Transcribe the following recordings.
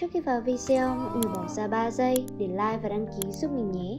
Trước khi vào video, mọi người bỏ ra 3 giây để like và đăng ký giúp mình nhé.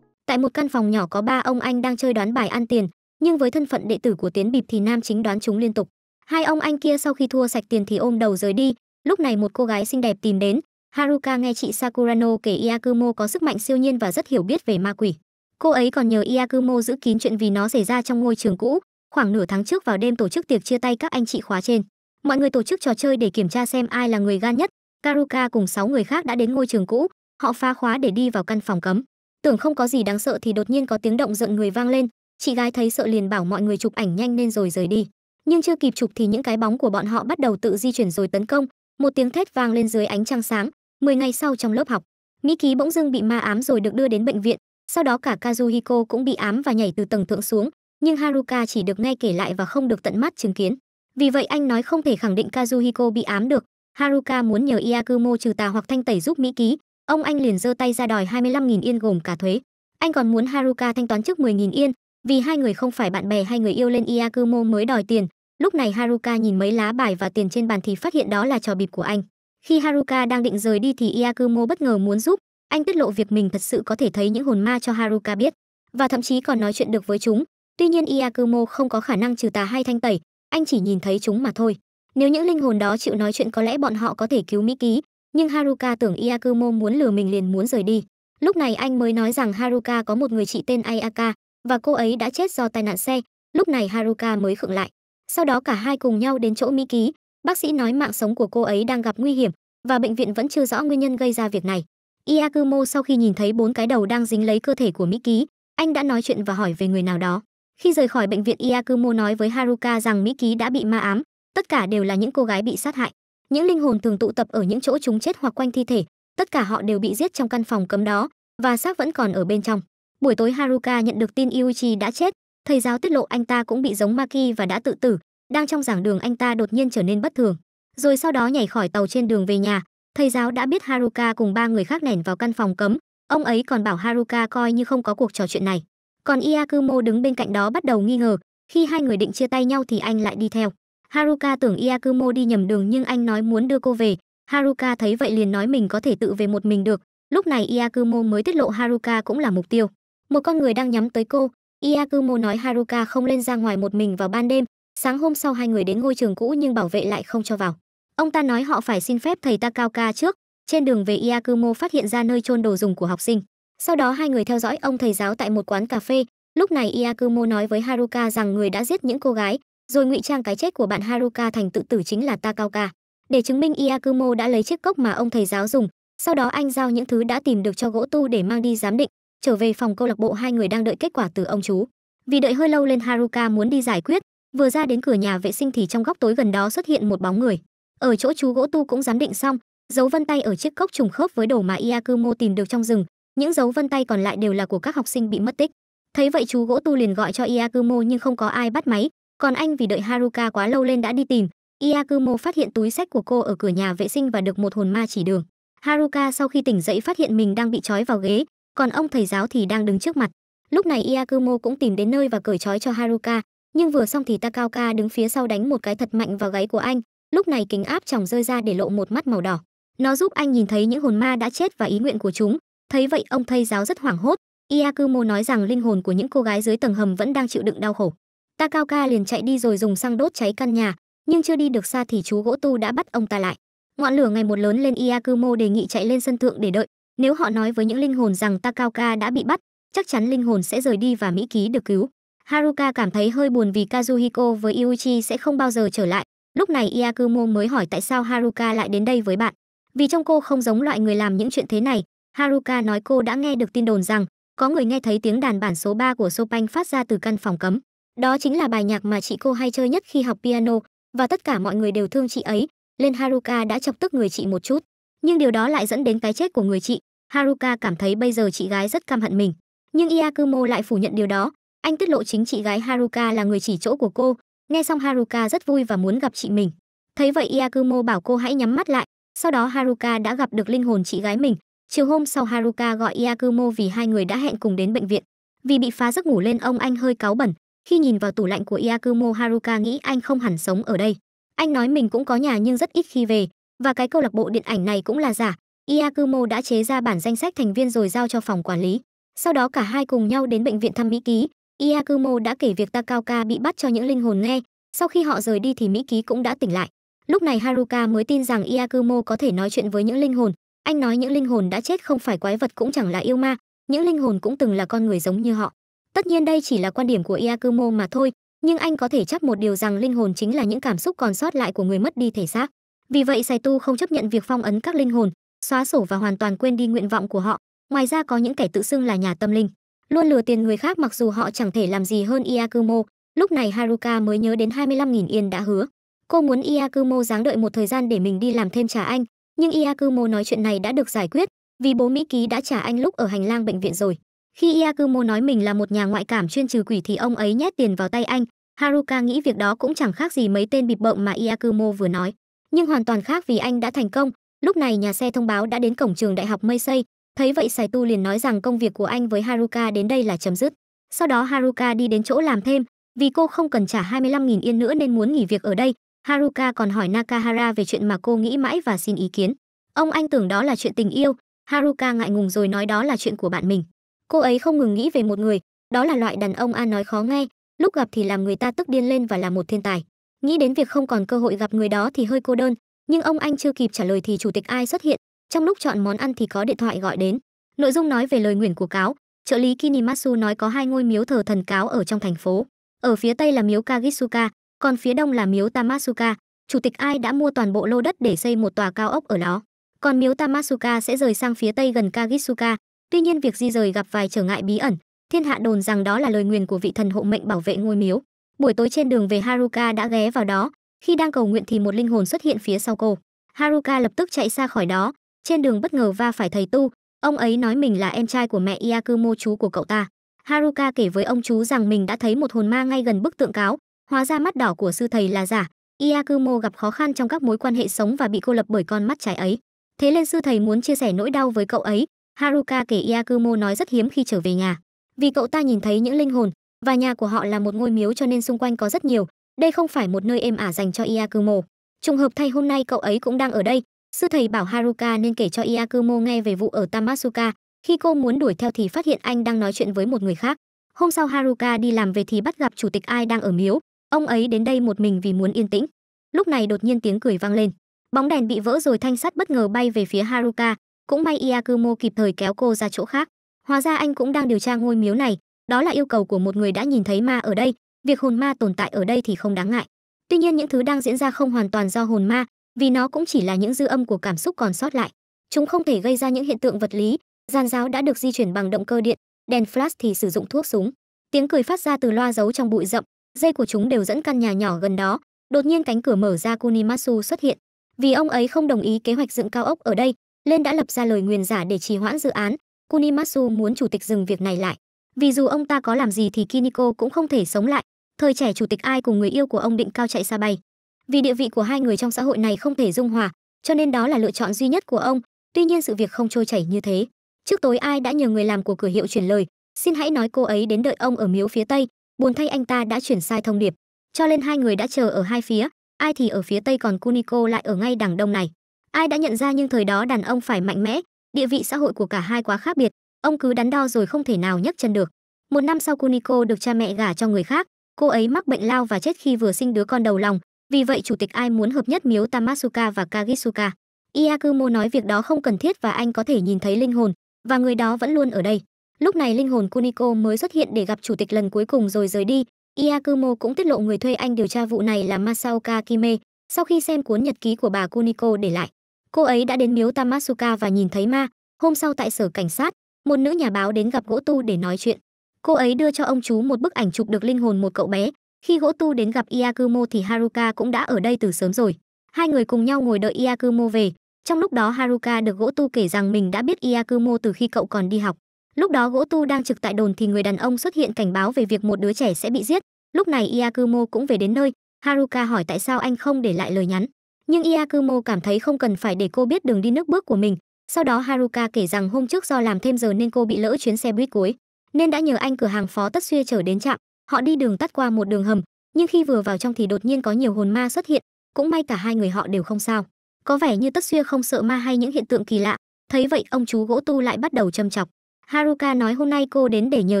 Tại một căn phòng nhỏ có ba ông anh đang chơi đoán bài ăn tiền, nhưng với thân phận đệ tử của Tiến Bịp thì Nam chính đoán chúng liên tục. Hai ông anh kia sau khi thua sạch tiền thì ôm đầu rời đi, lúc này một cô gái xinh đẹp tìm đến. Haruka nghe chị Sakurano kể Iakumo có sức mạnh siêu nhiên và rất hiểu biết về ma quỷ. Cô ấy còn nhờ Iakumo giữ kín chuyện vì nó xảy ra trong ngôi trường cũ, khoảng nửa tháng trước vào đêm tổ chức tiệc chia tay các anh chị khóa trên mọi người tổ chức trò chơi để kiểm tra xem ai là người gan nhất karuka cùng 6 người khác đã đến ngôi trường cũ họ phá khóa để đi vào căn phòng cấm tưởng không có gì đáng sợ thì đột nhiên có tiếng động giận người vang lên chị gái thấy sợ liền bảo mọi người chụp ảnh nhanh lên rồi rời đi nhưng chưa kịp chụp thì những cái bóng của bọn họ bắt đầu tự di chuyển rồi tấn công một tiếng thét vang lên dưới ánh trăng sáng 10 ngày sau trong lớp học mỹ ký bỗng dưng bị ma ám rồi được đưa đến bệnh viện sau đó cả kazuhiko cũng bị ám và nhảy từ tầng thượng xuống nhưng Haruka chỉ được nghe kể lại và không được tận mắt chứng kiến. Vì vậy anh nói không thể khẳng định Kazuhiko bị ám được. Haruka muốn nhờ Iakumo trừ tà hoặc thanh tẩy giúp Mỹ ký, ông anh liền giơ tay ra đòi 25.000 yên gồm cả thuế. Anh còn muốn Haruka thanh toán trước 10.000 yên, vì hai người không phải bạn bè hay người yêu lên Iakumo mới đòi tiền. Lúc này Haruka nhìn mấy lá bài và tiền trên bàn thì phát hiện đó là trò bịp của anh. Khi Haruka đang định rời đi thì Iakumo bất ngờ muốn giúp, anh tiết lộ việc mình thật sự có thể thấy những hồn ma cho Haruka biết và thậm chí còn nói chuyện được với chúng. Tuy nhiên Iakumo không có khả năng trừ tà hay thanh tẩy, anh chỉ nhìn thấy chúng mà thôi. Nếu những linh hồn đó chịu nói chuyện có lẽ bọn họ có thể cứu Miki, nhưng Haruka tưởng Iakumo muốn lừa mình liền muốn rời đi. Lúc này anh mới nói rằng Haruka có một người chị tên Ayaka và cô ấy đã chết do tai nạn xe. Lúc này Haruka mới khựng lại. Sau đó cả hai cùng nhau đến chỗ Miki, bác sĩ nói mạng sống của cô ấy đang gặp nguy hiểm và bệnh viện vẫn chưa rõ nguyên nhân gây ra việc này. Iakumo sau khi nhìn thấy bốn cái đầu đang dính lấy cơ thể của Miki, anh đã nói chuyện và hỏi về người nào đó. Khi rời khỏi bệnh viện Iakumo nói với Haruka rằng Mỹ Ký đã bị ma ám, tất cả đều là những cô gái bị sát hại. Những linh hồn thường tụ tập ở những chỗ chúng chết hoặc quanh thi thể, tất cả họ đều bị giết trong căn phòng cấm đó và xác vẫn còn ở bên trong. Buổi tối Haruka nhận được tin Yuichi đã chết, thầy giáo tiết lộ anh ta cũng bị giống Maki và đã tự tử, đang trong giảng đường anh ta đột nhiên trở nên bất thường. Rồi sau đó nhảy khỏi tàu trên đường về nhà, thầy giáo đã biết Haruka cùng ba người khác nẻn vào căn phòng cấm, ông ấy còn bảo Haruka coi như không có cuộc trò chuyện này. Còn Iakumo đứng bên cạnh đó bắt đầu nghi ngờ, khi hai người định chia tay nhau thì anh lại đi theo. Haruka tưởng Iakumo đi nhầm đường nhưng anh nói muốn đưa cô về. Haruka thấy vậy liền nói mình có thể tự về một mình được. Lúc này Iakumo mới tiết lộ Haruka cũng là mục tiêu. Một con người đang nhắm tới cô. Iakumo nói Haruka không lên ra ngoài một mình vào ban đêm. Sáng hôm sau hai người đến ngôi trường cũ nhưng bảo vệ lại không cho vào. Ông ta nói họ phải xin phép thầy Takaoka trước. Trên đường về Iakumo phát hiện ra nơi chôn đồ dùng của học sinh sau đó hai người theo dõi ông thầy giáo tại một quán cà phê lúc này iakumo nói với haruka rằng người đã giết những cô gái rồi ngụy trang cái chết của bạn haruka thành tự tử chính là takaoka để chứng minh iakumo đã lấy chiếc cốc mà ông thầy giáo dùng sau đó anh giao những thứ đã tìm được cho gỗ tu để mang đi giám định trở về phòng câu lạc bộ hai người đang đợi kết quả từ ông chú vì đợi hơi lâu lên haruka muốn đi giải quyết vừa ra đến cửa nhà vệ sinh thì trong góc tối gần đó xuất hiện một bóng người ở chỗ chú gỗ tu cũng giám định xong dấu vân tay ở chiếc cốc trùng khớp với đồ mà iakumo tìm được trong rừng những dấu vân tay còn lại đều là của các học sinh bị mất tích thấy vậy chú gỗ tu liền gọi cho iakumo nhưng không có ai bắt máy còn anh vì đợi haruka quá lâu lên đã đi tìm iakumo phát hiện túi sách của cô ở cửa nhà vệ sinh và được một hồn ma chỉ đường haruka sau khi tỉnh dậy phát hiện mình đang bị trói vào ghế còn ông thầy giáo thì đang đứng trước mặt lúc này iakumo cũng tìm đến nơi và cởi trói cho haruka nhưng vừa xong thì takaoka đứng phía sau đánh một cái thật mạnh vào gáy của anh lúc này kính áp tròng rơi ra để lộ một mắt màu đỏ nó giúp anh nhìn thấy những hồn ma đã chết và ý nguyện của chúng thấy vậy ông thầy giáo rất hoảng hốt iakumo nói rằng linh hồn của những cô gái dưới tầng hầm vẫn đang chịu đựng đau khổ takaoka liền chạy đi rồi dùng xăng đốt cháy căn nhà nhưng chưa đi được xa thì chú gỗ tu đã bắt ông ta lại ngọn lửa ngày một lớn lên iakumo đề nghị chạy lên sân thượng để đợi nếu họ nói với những linh hồn rằng takaoka đã bị bắt chắc chắn linh hồn sẽ rời đi và mỹ ký được cứu haruka cảm thấy hơi buồn vì kazuhiko với iuchi sẽ không bao giờ trở lại lúc này iakumo mới hỏi tại sao haruka lại đến đây với bạn vì trong cô không giống loại người làm những chuyện thế này Haruka nói cô đã nghe được tin đồn rằng có người nghe thấy tiếng đàn bản số 3 của Chopin phát ra từ căn phòng cấm. Đó chính là bài nhạc mà chị cô hay chơi nhất khi học piano và tất cả mọi người đều thương chị ấy, nên Haruka đã chọc tức người chị một chút. Nhưng điều đó lại dẫn đến cái chết của người chị. Haruka cảm thấy bây giờ chị gái rất căm hận mình. Nhưng Iakumo lại phủ nhận điều đó. Anh tiết lộ chính chị gái Haruka là người chỉ chỗ của cô. Nghe xong Haruka rất vui và muốn gặp chị mình. Thấy vậy Iakumo bảo cô hãy nhắm mắt lại. Sau đó Haruka đã gặp được linh hồn chị gái mình Chiều hôm sau Haruka gọi Iakumo vì hai người đã hẹn cùng đến bệnh viện. Vì bị phá giấc ngủ lên ông anh hơi cáu bẩn, khi nhìn vào tủ lạnh của Iakumo Haruka nghĩ anh không hẳn sống ở đây. Anh nói mình cũng có nhà nhưng rất ít khi về, và cái câu lạc bộ điện ảnh này cũng là giả. Iakumo đã chế ra bản danh sách thành viên rồi giao cho phòng quản lý. Sau đó cả hai cùng nhau đến bệnh viện thăm Mỹ Ký. Iakumo đã kể việc Takaoka bị bắt cho những linh hồn nghe. Sau khi họ rời đi thì Mỹ Ký cũng đã tỉnh lại. Lúc này Haruka mới tin rằng Iakumo có thể nói chuyện với những linh hồn, anh nói những linh hồn đã chết không phải quái vật cũng chẳng là yêu ma những linh hồn cũng từng là con người giống như họ tất nhiên đây chỉ là quan điểm của iakumo mà thôi nhưng anh có thể chấp một điều rằng linh hồn chính là những cảm xúc còn sót lại của người mất đi thể xác vì vậy sai tu không chấp nhận việc phong ấn các linh hồn xóa sổ và hoàn toàn quên đi nguyện vọng của họ ngoài ra có những kẻ tự xưng là nhà tâm linh luôn lừa tiền người khác mặc dù họ chẳng thể làm gì hơn iakumo lúc này haruka mới nhớ đến 25.000 yên đã hứa cô muốn iakumo giáng đợi một thời gian để mình đi làm thêm trả anh nhưng Iakumo nói chuyện này đã được giải quyết, vì bố Mỹ Ký đã trả anh lúc ở hành lang bệnh viện rồi. Khi Iakumo nói mình là một nhà ngoại cảm chuyên trừ quỷ thì ông ấy nhét tiền vào tay anh, Haruka nghĩ việc đó cũng chẳng khác gì mấy tên bịp bợm mà Iakumo vừa nói, nhưng hoàn toàn khác vì anh đã thành công. Lúc này nhà xe thông báo đã đến cổng trường đại học Meisei, thấy vậy Sài liền nói rằng công việc của anh với Haruka đến đây là chấm dứt. Sau đó Haruka đi đến chỗ làm thêm, vì cô không cần trả 25.000 yên nữa nên muốn nghỉ việc ở đây, Haruka còn hỏi Nakahara về chuyện mà cô nghĩ mãi và xin ý kiến. Ông anh tưởng đó là chuyện tình yêu, Haruka ngại ngùng rồi nói đó là chuyện của bạn mình. Cô ấy không ngừng nghĩ về một người, đó là loại đàn ông ăn nói khó nghe, lúc gặp thì làm người ta tức điên lên và là một thiên tài. Nghĩ đến việc không còn cơ hội gặp người đó thì hơi cô đơn, nhưng ông anh chưa kịp trả lời thì chủ tịch ai xuất hiện, trong lúc chọn món ăn thì có điện thoại gọi đến. Nội dung nói về lời nguyền của cáo, trợ lý Kinimatsu nói có hai ngôi miếu thờ thần cáo ở trong thành phố. Ở phía tây là miếu Kagitsuka, còn phía đông là miếu Tamatsuka, chủ tịch ai đã mua toàn bộ lô đất để xây một tòa cao ốc ở đó. Còn miếu Tamatsuka sẽ rời sang phía tây gần Kagetsuka, tuy nhiên việc di rời gặp vài trở ngại bí ẩn, thiên hạ đồn rằng đó là lời nguyền của vị thần hộ mệnh bảo vệ ngôi miếu. Buổi tối trên đường về Haruka đã ghé vào đó, khi đang cầu nguyện thì một linh hồn xuất hiện phía sau cô. Haruka lập tức chạy xa khỏi đó, trên đường bất ngờ va phải thầy tu, ông ấy nói mình là em trai của mẹ Iakumo chú của cậu ta. Haruka kể với ông chú rằng mình đã thấy một hồn ma ngay gần bức tượng cáo, Hóa ra mắt đỏ của sư thầy là giả, Iakumo gặp khó khăn trong các mối quan hệ sống và bị cô lập bởi con mắt trái ấy. Thế nên sư thầy muốn chia sẻ nỗi đau với cậu ấy. Haruka kể Iakumo nói rất hiếm khi trở về nhà, vì cậu ta nhìn thấy những linh hồn và nhà của họ là một ngôi miếu cho nên xung quanh có rất nhiều. Đây không phải một nơi êm ả dành cho Iakumo. Trùng hợp thay hôm nay cậu ấy cũng đang ở đây. Sư thầy bảo Haruka nên kể cho Iakumo nghe về vụ ở Tamatsuka. Khi cô muốn đuổi theo thì phát hiện anh đang nói chuyện với một người khác. Hôm sau Haruka đi làm về thì bắt gặp chủ tịch ai đang ở miếu ông ấy đến đây một mình vì muốn yên tĩnh lúc này đột nhiên tiếng cười vang lên bóng đèn bị vỡ rồi thanh sắt bất ngờ bay về phía haruka cũng may iakumo kịp thời kéo cô ra chỗ khác hóa ra anh cũng đang điều tra ngôi miếu này đó là yêu cầu của một người đã nhìn thấy ma ở đây việc hồn ma tồn tại ở đây thì không đáng ngại tuy nhiên những thứ đang diễn ra không hoàn toàn do hồn ma vì nó cũng chỉ là những dư âm của cảm xúc còn sót lại chúng không thể gây ra những hiện tượng vật lý gian giáo đã được di chuyển bằng động cơ điện đèn flash thì sử dụng thuốc súng tiếng cười phát ra từ loa giấu trong bụi rậm dây của chúng đều dẫn căn nhà nhỏ gần đó đột nhiên cánh cửa mở ra kunimatsu xuất hiện vì ông ấy không đồng ý kế hoạch dựng cao ốc ở đây nên đã lập ra lời nguyền giả để trì hoãn dự án kunimatsu muốn chủ tịch dừng việc này lại vì dù ông ta có làm gì thì kiniko cũng không thể sống lại thời trẻ chủ tịch ai cùng người yêu của ông định cao chạy xa bay vì địa vị của hai người trong xã hội này không thể dung hòa cho nên đó là lựa chọn duy nhất của ông tuy nhiên sự việc không trôi chảy như thế trước tối ai đã nhờ người làm của cửa hiệu chuyển lời xin hãy nói cô ấy đến đợi ông ở miếu phía tây buồn thay anh ta đã chuyển sai thông điệp cho nên hai người đã chờ ở hai phía ai thì ở phía tây còn Kuniko lại ở ngay đằng đông này. Ai đã nhận ra nhưng thời đó đàn ông phải mạnh mẽ, địa vị xã hội của cả hai quá khác biệt, ông cứ đắn đo rồi không thể nào nhấc chân được. Một năm sau Kuniko được cha mẹ gả cho người khác, cô ấy mắc bệnh lao và chết khi vừa sinh đứa con đầu lòng, vì vậy chủ tịch ai muốn hợp nhất miếu Tamatsuka và Kagisuka. Iakumo nói việc đó không cần thiết và anh có thể nhìn thấy linh hồn, và người đó vẫn luôn ở đây. Lúc này linh hồn Kuniko mới xuất hiện để gặp chủ tịch lần cuối cùng rồi rời đi. Iakumo cũng tiết lộ người thuê anh điều tra vụ này là Masaoka Kime, sau khi xem cuốn nhật ký của bà Kuniko để lại. Cô ấy đã đến miếu Tamatsuka và nhìn thấy ma. Hôm sau tại sở cảnh sát, một nữ nhà báo đến gặp gỗ tu để nói chuyện. Cô ấy đưa cho ông chú một bức ảnh chụp được linh hồn một cậu bé. Khi gỗ tu đến gặp Iakumo thì Haruka cũng đã ở đây từ sớm rồi. Hai người cùng nhau ngồi đợi Iakumo về. Trong lúc đó Haruka được gỗ tu kể rằng mình đã biết Iakumo từ khi cậu còn đi học. Lúc đó gỗ tu đang trực tại đồn thì người đàn ông xuất hiện cảnh báo về việc một đứa trẻ sẽ bị giết. Lúc này Iakumo cũng về đến nơi, Haruka hỏi tại sao anh không để lại lời nhắn. Nhưng Iakumo cảm thấy không cần phải để cô biết đường đi nước bước của mình. Sau đó Haruka kể rằng hôm trước do làm thêm giờ nên cô bị lỡ chuyến xe buýt cuối, nên đã nhờ anh cửa hàng phó tất xuya trở đến trạm. Họ đi đường tắt qua một đường hầm, nhưng khi vừa vào trong thì đột nhiên có nhiều hồn ma xuất hiện, cũng may cả hai người họ đều không sao. Có vẻ như tất xuya không sợ ma hay những hiện tượng kỳ lạ. Thấy vậy ông chú gỗ tu lại bắt đầu châm chọc. Haruka nói hôm nay cô đến để nhờ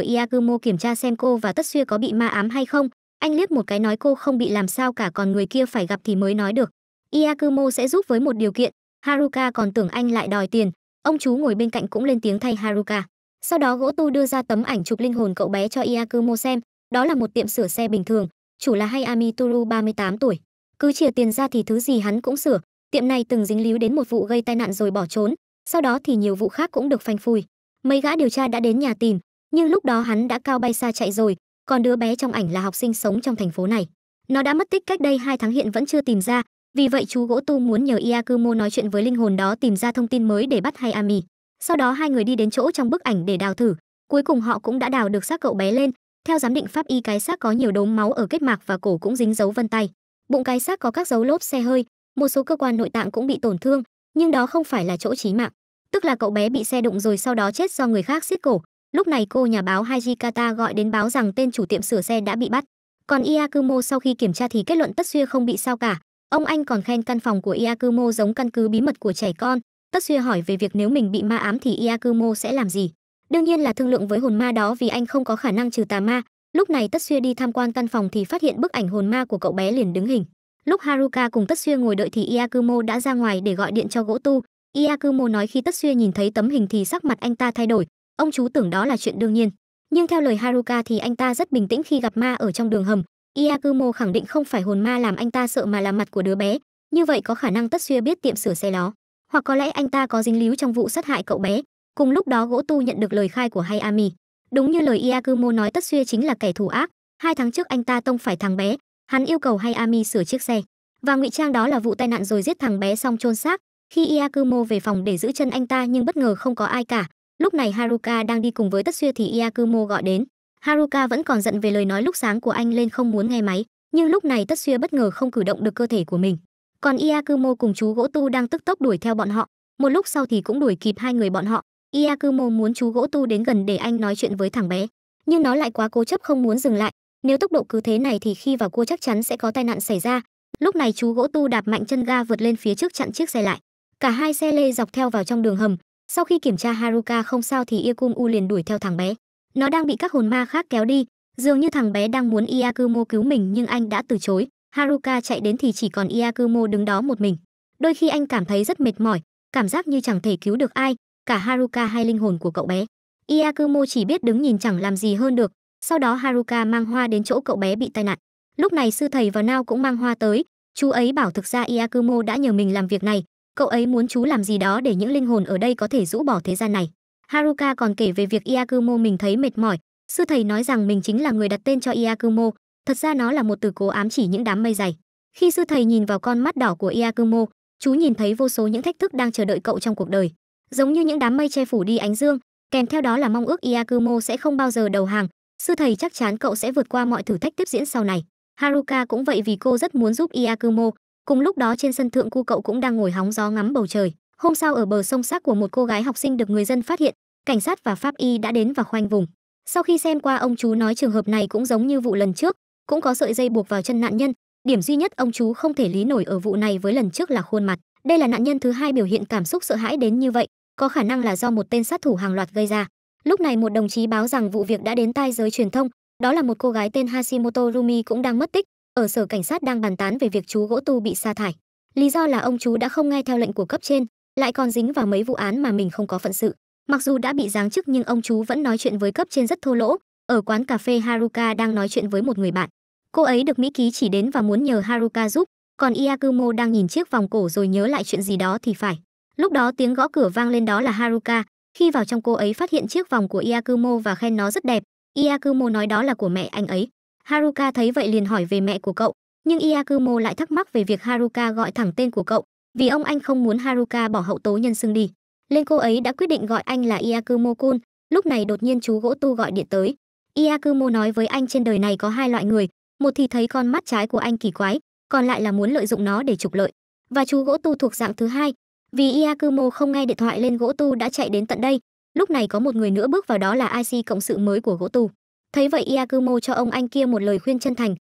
Iakumo kiểm tra xem cô và tất Tetsuya có bị ma ám hay không. Anh liếc một cái nói cô không bị làm sao cả còn người kia phải gặp thì mới nói được. Iakumo sẽ giúp với một điều kiện. Haruka còn tưởng anh lại đòi tiền. Ông chú ngồi bên cạnh cũng lên tiếng thay Haruka. Sau đó gỗ tu đưa ra tấm ảnh chụp linh hồn cậu bé cho Iakumo xem. Đó là một tiệm sửa xe bình thường. Chủ là Hayami Toru 38 tuổi. Cứ chia tiền ra thì thứ gì hắn cũng sửa. Tiệm này từng dính líu đến một vụ gây tai nạn rồi bỏ trốn. Sau đó thì nhiều vụ khác cũng được phanh phui mấy gã điều tra đã đến nhà tìm nhưng lúc đó hắn đã cao bay xa chạy rồi còn đứa bé trong ảnh là học sinh sống trong thành phố này nó đã mất tích cách đây hai tháng hiện vẫn chưa tìm ra vì vậy chú gỗ tu muốn nhờ iakumo nói chuyện với linh hồn đó tìm ra thông tin mới để bắt hayami sau đó hai người đi đến chỗ trong bức ảnh để đào thử cuối cùng họ cũng đã đào được xác cậu bé lên theo giám định pháp y cái xác có nhiều đốm máu ở kết mạc và cổ cũng dính dấu vân tay bụng cái xác có các dấu lốp xe hơi một số cơ quan nội tạng cũng bị tổn thương nhưng đó không phải là chỗ chí mạng tức là cậu bé bị xe đụng rồi sau đó chết do người khác xiết cổ lúc này cô nhà báo hajikata gọi đến báo rằng tên chủ tiệm sửa xe đã bị bắt còn iakumo sau khi kiểm tra thì kết luận Tất tetsuya không bị sao cả ông anh còn khen căn phòng của iakumo giống căn cứ bí mật của trẻ con Tất tetsuya hỏi về việc nếu mình bị ma ám thì iakumo sẽ làm gì đương nhiên là thương lượng với hồn ma đó vì anh không có khả năng trừ tà ma lúc này Tất tetsuya đi tham quan căn phòng thì phát hiện bức ảnh hồn ma của cậu bé liền đứng hình lúc haruka cùng Tất tetsuya ngồi đợi thì iakumo đã ra ngoài để gọi điện cho gỗ tu Iakumo nói khi Tetsuya nhìn thấy tấm hình thì sắc mặt anh ta thay đổi, ông chú tưởng đó là chuyện đương nhiên. Nhưng theo lời Haruka thì anh ta rất bình tĩnh khi gặp ma ở trong đường hầm. Iakumo khẳng định không phải hồn ma làm anh ta sợ mà là mặt của đứa bé, như vậy có khả năng Tetsuya biết tiệm sửa xe đó, hoặc có lẽ anh ta có dính líu trong vụ sát hại cậu bé. Cùng lúc đó Gỗ Tu nhận được lời khai của Hayami. Đúng như lời Iakumo nói Tetsuya chính là kẻ thù ác, hai tháng trước anh ta tông phải thằng bé, hắn yêu cầu Hayami sửa chiếc xe và ngụy trang đó là vụ tai nạn rồi giết thằng bé xong chôn xác khi Iakumo về phòng để giữ chân anh ta nhưng bất ngờ không có ai cả. Lúc này Haruka đang đi cùng với Tatsuya thì Iakumo gọi đến. Haruka vẫn còn giận về lời nói lúc sáng của anh lên không muốn nghe máy, nhưng lúc này Tatsuya bất ngờ không cử động được cơ thể của mình. Còn Iakumo cùng chú gỗ tu đang tức tốc đuổi theo bọn họ, một lúc sau thì cũng đuổi kịp hai người bọn họ. Iakumo muốn chú gỗ tu đến gần để anh nói chuyện với thằng bé, nhưng nó lại quá cố chấp không muốn dừng lại. Nếu tốc độ cứ thế này thì khi vào cua chắc chắn sẽ có tai nạn xảy ra. Lúc này chú gỗ tu đạp mạnh chân ga vượt lên phía trước chặn chiếc xe lại cả hai xe lê dọc theo vào trong đường hầm sau khi kiểm tra haruka không sao thì yakun liền đuổi theo thằng bé nó đang bị các hồn ma khác kéo đi dường như thằng bé đang muốn iakumo cứu mình nhưng anh đã từ chối haruka chạy đến thì chỉ còn iakumo đứng đó một mình đôi khi anh cảm thấy rất mệt mỏi cảm giác như chẳng thể cứu được ai cả haruka hay linh hồn của cậu bé iakumo chỉ biết đứng nhìn chẳng làm gì hơn được sau đó haruka mang hoa đến chỗ cậu bé bị tai nạn lúc này sư thầy và nao cũng mang hoa tới chú ấy bảo thực ra iakumo đã nhờ mình làm việc này cậu ấy muốn chú làm gì đó để những linh hồn ở đây có thể rũ bỏ thế gian này haruka còn kể về việc iakumo mình thấy mệt mỏi sư thầy nói rằng mình chính là người đặt tên cho iakumo thật ra nó là một từ cố ám chỉ những đám mây dày khi sư thầy nhìn vào con mắt đỏ của iakumo chú nhìn thấy vô số những thách thức đang chờ đợi cậu trong cuộc đời giống như những đám mây che phủ đi ánh dương kèm theo đó là mong ước iakumo sẽ không bao giờ đầu hàng sư thầy chắc chắn cậu sẽ vượt qua mọi thử thách tiếp diễn sau này haruka cũng vậy vì cô rất muốn giúp iakumo cùng lúc đó trên sân thượng cu cậu cũng đang ngồi hóng gió ngắm bầu trời hôm sau ở bờ sông xác của một cô gái học sinh được người dân phát hiện cảnh sát và pháp y đã đến và khoanh vùng sau khi xem qua ông chú nói trường hợp này cũng giống như vụ lần trước cũng có sợi dây buộc vào chân nạn nhân điểm duy nhất ông chú không thể lý nổi ở vụ này với lần trước là khuôn mặt đây là nạn nhân thứ hai biểu hiện cảm xúc sợ hãi đến như vậy có khả năng là do một tên sát thủ hàng loạt gây ra lúc này một đồng chí báo rằng vụ việc đã đến tai giới truyền thông đó là một cô gái tên hashimoto rumi cũng đang mất tích ở sở cảnh sát đang bàn tán về việc chú gỗ tu bị sa thải lý do là ông chú đã không nghe theo lệnh của cấp trên lại còn dính vào mấy vụ án mà mình không có phận sự mặc dù đã bị giáng chức nhưng ông chú vẫn nói chuyện với cấp trên rất thô lỗ ở quán cà phê haruka đang nói chuyện với một người bạn cô ấy được mỹ ký chỉ đến và muốn nhờ haruka giúp còn iakumo đang nhìn chiếc vòng cổ rồi nhớ lại chuyện gì đó thì phải lúc đó tiếng gõ cửa vang lên đó là haruka khi vào trong cô ấy phát hiện chiếc vòng của iakumo và khen nó rất đẹp iakumo nói đó là của mẹ anh ấy Haruka thấy vậy liền hỏi về mẹ của cậu, nhưng Iakumo lại thắc mắc về việc Haruka gọi thẳng tên của cậu, vì ông anh không muốn Haruka bỏ hậu tố nhân xưng đi. Lên cô ấy đã quyết định gọi anh là Iakumo-kun, lúc này đột nhiên chú gỗ tu gọi điện tới. Iakumo nói với anh trên đời này có hai loại người, một thì thấy con mắt trái của anh kỳ quái, còn lại là muốn lợi dụng nó để trục lợi. Và chú gỗ tu thuộc dạng thứ hai, vì Iakumo không nghe điện thoại lên gỗ tu đã chạy đến tận đây, lúc này có một người nữa bước vào đó là IC cộng sự mới của gỗ tu thấy vậy iakumo cho ông anh kia một lời khuyên chân thành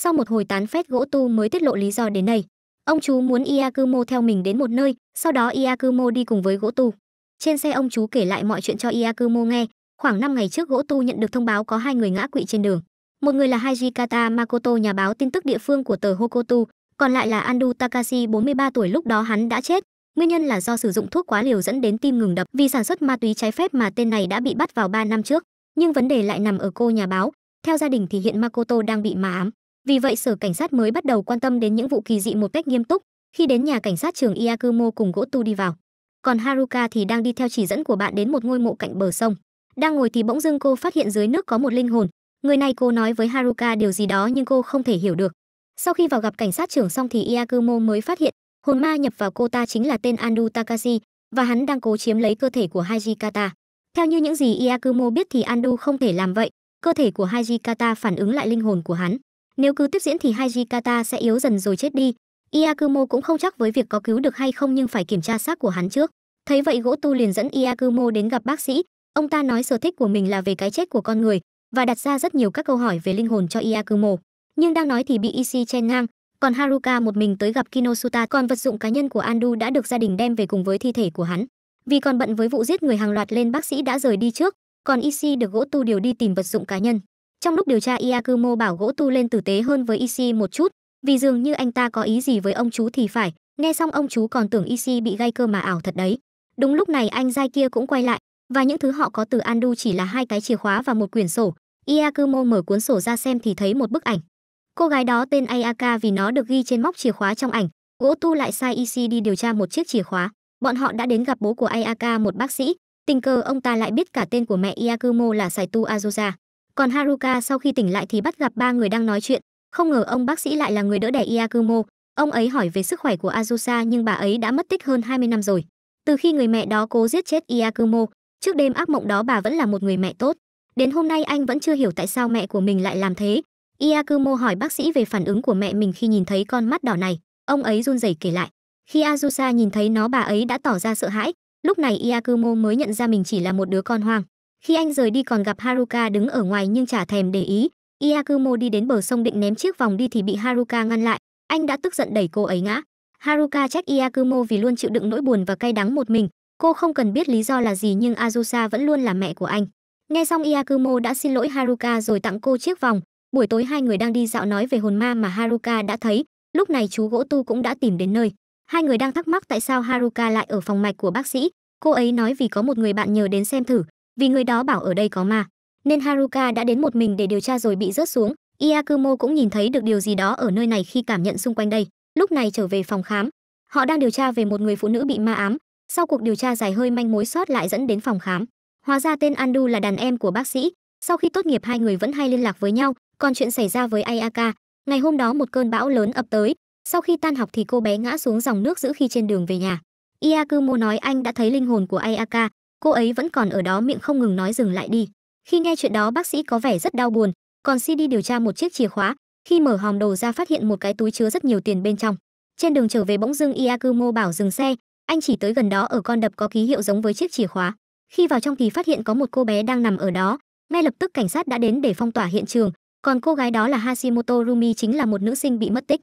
sau một hồi tán phét gỗ tu mới tiết lộ lý do đến đây ông chú muốn iakumo theo mình đến một nơi sau đó iakumo đi cùng với gỗ tu trên xe ông chú kể lại mọi chuyện cho iakumo nghe khoảng 5 ngày trước gỗ tu nhận được thông báo có hai người ngã quỵ trên đường một người là hajikata makoto nhà báo tin tức địa phương của tờ hokotu còn lại là andu takashi 43 tuổi lúc đó hắn đã chết Nguyên nhân là do sử dụng thuốc quá liều dẫn đến tim ngừng đập vì sản xuất ma túy trái phép mà tên này đã bị bắt vào 3 năm trước nhưng vấn đề lại nằm ở cô nhà báo theo gia đình thì hiện makoto đang bị ma ám vì vậy sở cảnh sát mới bắt đầu quan tâm đến những vụ kỳ dị một cách nghiêm túc khi đến nhà cảnh sát trường iakumo cùng gỗ tu đi vào còn haruka thì đang đi theo chỉ dẫn của bạn đến một ngôi mộ cạnh bờ sông đang ngồi thì bỗng dưng cô phát hiện dưới nước có một linh hồn người này cô nói với haruka điều gì đó nhưng cô không thể hiểu được sau khi vào gặp cảnh sát trưởng xong thì iakumo mới phát hiện hồn ma nhập vào cô ta chính là tên andu takashi và hắn đang cố chiếm lấy cơ thể của hajikata theo như những gì Iakumo biết thì Andu không thể làm vậy, cơ thể của Hajikata phản ứng lại linh hồn của hắn. Nếu cứ tiếp diễn thì Hajikata sẽ yếu dần rồi chết đi. Iakumo cũng không chắc với việc có cứu được hay không nhưng phải kiểm tra xác của hắn trước. Thấy vậy gỗ tu liền dẫn Iakumo đến gặp bác sĩ, ông ta nói sở thích của mình là về cái chết của con người và đặt ra rất nhiều các câu hỏi về linh hồn cho Iakumo. Nhưng đang nói thì bị Ishi chen ngang, còn Haruka một mình tới gặp Kinosuta còn vật dụng cá nhân của Andu đã được gia đình đem về cùng với thi thể của hắn. Vì còn bận với vụ giết người hàng loạt lên bác sĩ đã rời đi trước, còn IC được gỗ tu điều đi tìm vật dụng cá nhân. Trong lúc điều tra Iakumo bảo gỗ tu lên tử tế hơn với IC một chút, vì dường như anh ta có ý gì với ông chú thì phải, nghe xong ông chú còn tưởng IC bị gây cơ mà ảo thật đấy. Đúng lúc này anh giai kia cũng quay lại, và những thứ họ có từ Andu chỉ là hai cái chìa khóa và một quyển sổ. Iakumo mở cuốn sổ ra xem thì thấy một bức ảnh. Cô gái đó tên Ayaka vì nó được ghi trên móc chìa khóa trong ảnh, gỗ tu lại sai IC đi điều tra một chiếc chìa khóa bọn họ đã đến gặp bố của Ayaka một bác sĩ, tình cờ ông ta lại biết cả tên của mẹ Iakumo là Saito Azusa. Còn Haruka sau khi tỉnh lại thì bắt gặp ba người đang nói chuyện, không ngờ ông bác sĩ lại là người đỡ đẻ Iakumo. Ông ấy hỏi về sức khỏe của Azusa nhưng bà ấy đã mất tích hơn 20 năm rồi. Từ khi người mẹ đó cố giết chết Iakumo, trước đêm ác mộng đó bà vẫn là một người mẹ tốt. Đến hôm nay anh vẫn chưa hiểu tại sao mẹ của mình lại làm thế. Iakumo hỏi bác sĩ về phản ứng của mẹ mình khi nhìn thấy con mắt đỏ này. Ông ấy run rẩy kể lại, khi Azusa nhìn thấy nó bà ấy đã tỏ ra sợ hãi, lúc này Iakumo mới nhận ra mình chỉ là một đứa con hoang. Khi anh rời đi còn gặp Haruka đứng ở ngoài nhưng chả thèm để ý, Iakumo đi đến bờ sông định ném chiếc vòng đi thì bị Haruka ngăn lại, anh đã tức giận đẩy cô ấy ngã. Haruka trách Iakumo vì luôn chịu đựng nỗi buồn và cay đắng một mình, cô không cần biết lý do là gì nhưng Azusa vẫn luôn là mẹ của anh. Nghe xong Iakumo đã xin lỗi Haruka rồi tặng cô chiếc vòng. Buổi tối hai người đang đi dạo nói về hồn ma mà Haruka đã thấy, lúc này chú gỗ tu cũng đã tìm đến nơi. Hai người đang thắc mắc tại sao Haruka lại ở phòng mạch của bác sĩ. Cô ấy nói vì có một người bạn nhờ đến xem thử, vì người đó bảo ở đây có ma. Nên Haruka đã đến một mình để điều tra rồi bị rớt xuống. Iakumo cũng nhìn thấy được điều gì đó ở nơi này khi cảm nhận xung quanh đây. Lúc này trở về phòng khám, họ đang điều tra về một người phụ nữ bị ma ám. Sau cuộc điều tra dài hơi manh mối sót lại dẫn đến phòng khám. Hóa ra tên Andu là đàn em của bác sĩ. Sau khi tốt nghiệp hai người vẫn hay liên lạc với nhau, còn chuyện xảy ra với Ayaka, ngày hôm đó một cơn bão lớn ập tới, sau khi tan học thì cô bé ngã xuống dòng nước giữa khi trên đường về nhà. Iakumo nói anh đã thấy linh hồn của Ayaka, cô ấy vẫn còn ở đó miệng không ngừng nói dừng lại đi. Khi nghe chuyện đó bác sĩ có vẻ rất đau buồn, còn si đi điều tra một chiếc chìa khóa, khi mở hòm đồ ra phát hiện một cái túi chứa rất nhiều tiền bên trong. Trên đường trở về bỗng dưng Iakumo bảo dừng xe, anh chỉ tới gần đó ở con đập có ký hiệu giống với chiếc chìa khóa. Khi vào trong thì phát hiện có một cô bé đang nằm ở đó, ngay lập tức cảnh sát đã đến để phong tỏa hiện trường, còn cô gái đó là Hashimoto Rumi chính là một nữ sinh bị mất tích.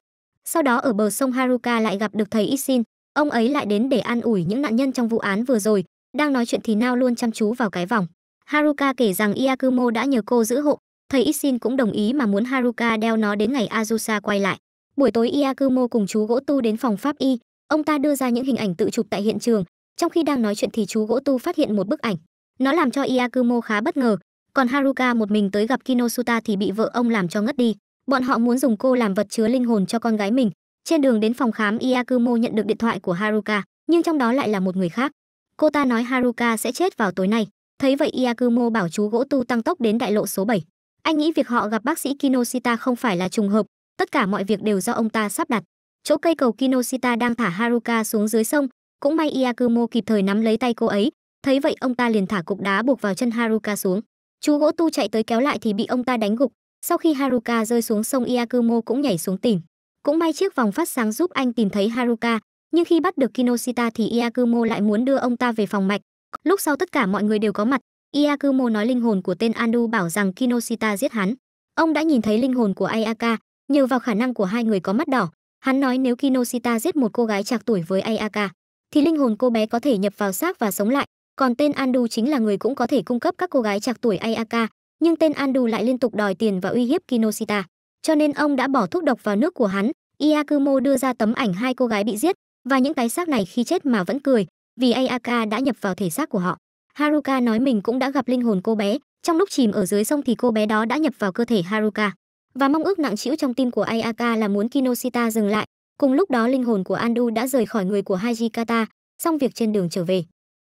Sau đó ở bờ sông Haruka lại gặp được thầy Isin, ông ấy lại đến để an ủi những nạn nhân trong vụ án vừa rồi, đang nói chuyện thì Nao luôn chăm chú vào cái vòng. Haruka kể rằng Iakumo đã nhờ cô giữ hộ, thầy Isin cũng đồng ý mà muốn Haruka đeo nó đến ngày Azusa quay lại. Buổi tối Iakumo cùng chú gỗ tu đến phòng pháp y, ông ta đưa ra những hình ảnh tự chụp tại hiện trường, trong khi đang nói chuyện thì chú gỗ tu phát hiện một bức ảnh. Nó làm cho Iakumo khá bất ngờ, còn Haruka một mình tới gặp Kinosuta thì bị vợ ông làm cho ngất đi. Bọn họ muốn dùng cô làm vật chứa linh hồn cho con gái mình. Trên đường đến phòng khám Iakumo nhận được điện thoại của Haruka, nhưng trong đó lại là một người khác. Cô ta nói Haruka sẽ chết vào tối nay. Thấy vậy Iakumo bảo chú gỗ tu tăng tốc đến đại lộ số 7. Anh nghĩ việc họ gặp bác sĩ Kinoshita không phải là trùng hợp, tất cả mọi việc đều do ông ta sắp đặt. Chỗ cây cầu Kinoshita đang thả Haruka xuống dưới sông, cũng may Iakumo kịp thời nắm lấy tay cô ấy, thấy vậy ông ta liền thả cục đá buộc vào chân Haruka xuống. Chú gỗ tu chạy tới kéo lại thì bị ông ta đánh gục, sau khi Haruka rơi xuống sông Iakumo cũng nhảy xuống tìm. Cũng may chiếc vòng phát sáng giúp anh tìm thấy Haruka, nhưng khi bắt được Kinoshita thì Iakumo lại muốn đưa ông ta về phòng mạch. Lúc sau tất cả mọi người đều có mặt, Iakumo nói linh hồn của tên Andu bảo rằng Kinoshita giết hắn. Ông đã nhìn thấy linh hồn của Ayaka, nhờ vào khả năng của hai người có mắt đỏ, hắn nói nếu Kinoshita giết một cô gái trạc tuổi với Ayaka, thì linh hồn cô bé có thể nhập vào xác và sống lại, còn tên Andu chính là người cũng có thể cung cấp các cô gái trạc tuổi Ayaka, nhưng tên Andu lại liên tục đòi tiền và uy hiếp Kinoshita, cho nên ông đã bỏ thuốc độc vào nước của hắn. Iakumo đưa ra tấm ảnh hai cô gái bị giết và những cái xác này khi chết mà vẫn cười, vì Ayaka đã nhập vào thể xác của họ. Haruka nói mình cũng đã gặp linh hồn cô bé, trong lúc chìm ở dưới sông thì cô bé đó đã nhập vào cơ thể Haruka. Và mong ước nặng trĩu trong tim của Ayaka là muốn Kinoshita dừng lại. Cùng lúc đó linh hồn của Andu đã rời khỏi người của Hajikata, xong việc trên đường trở về.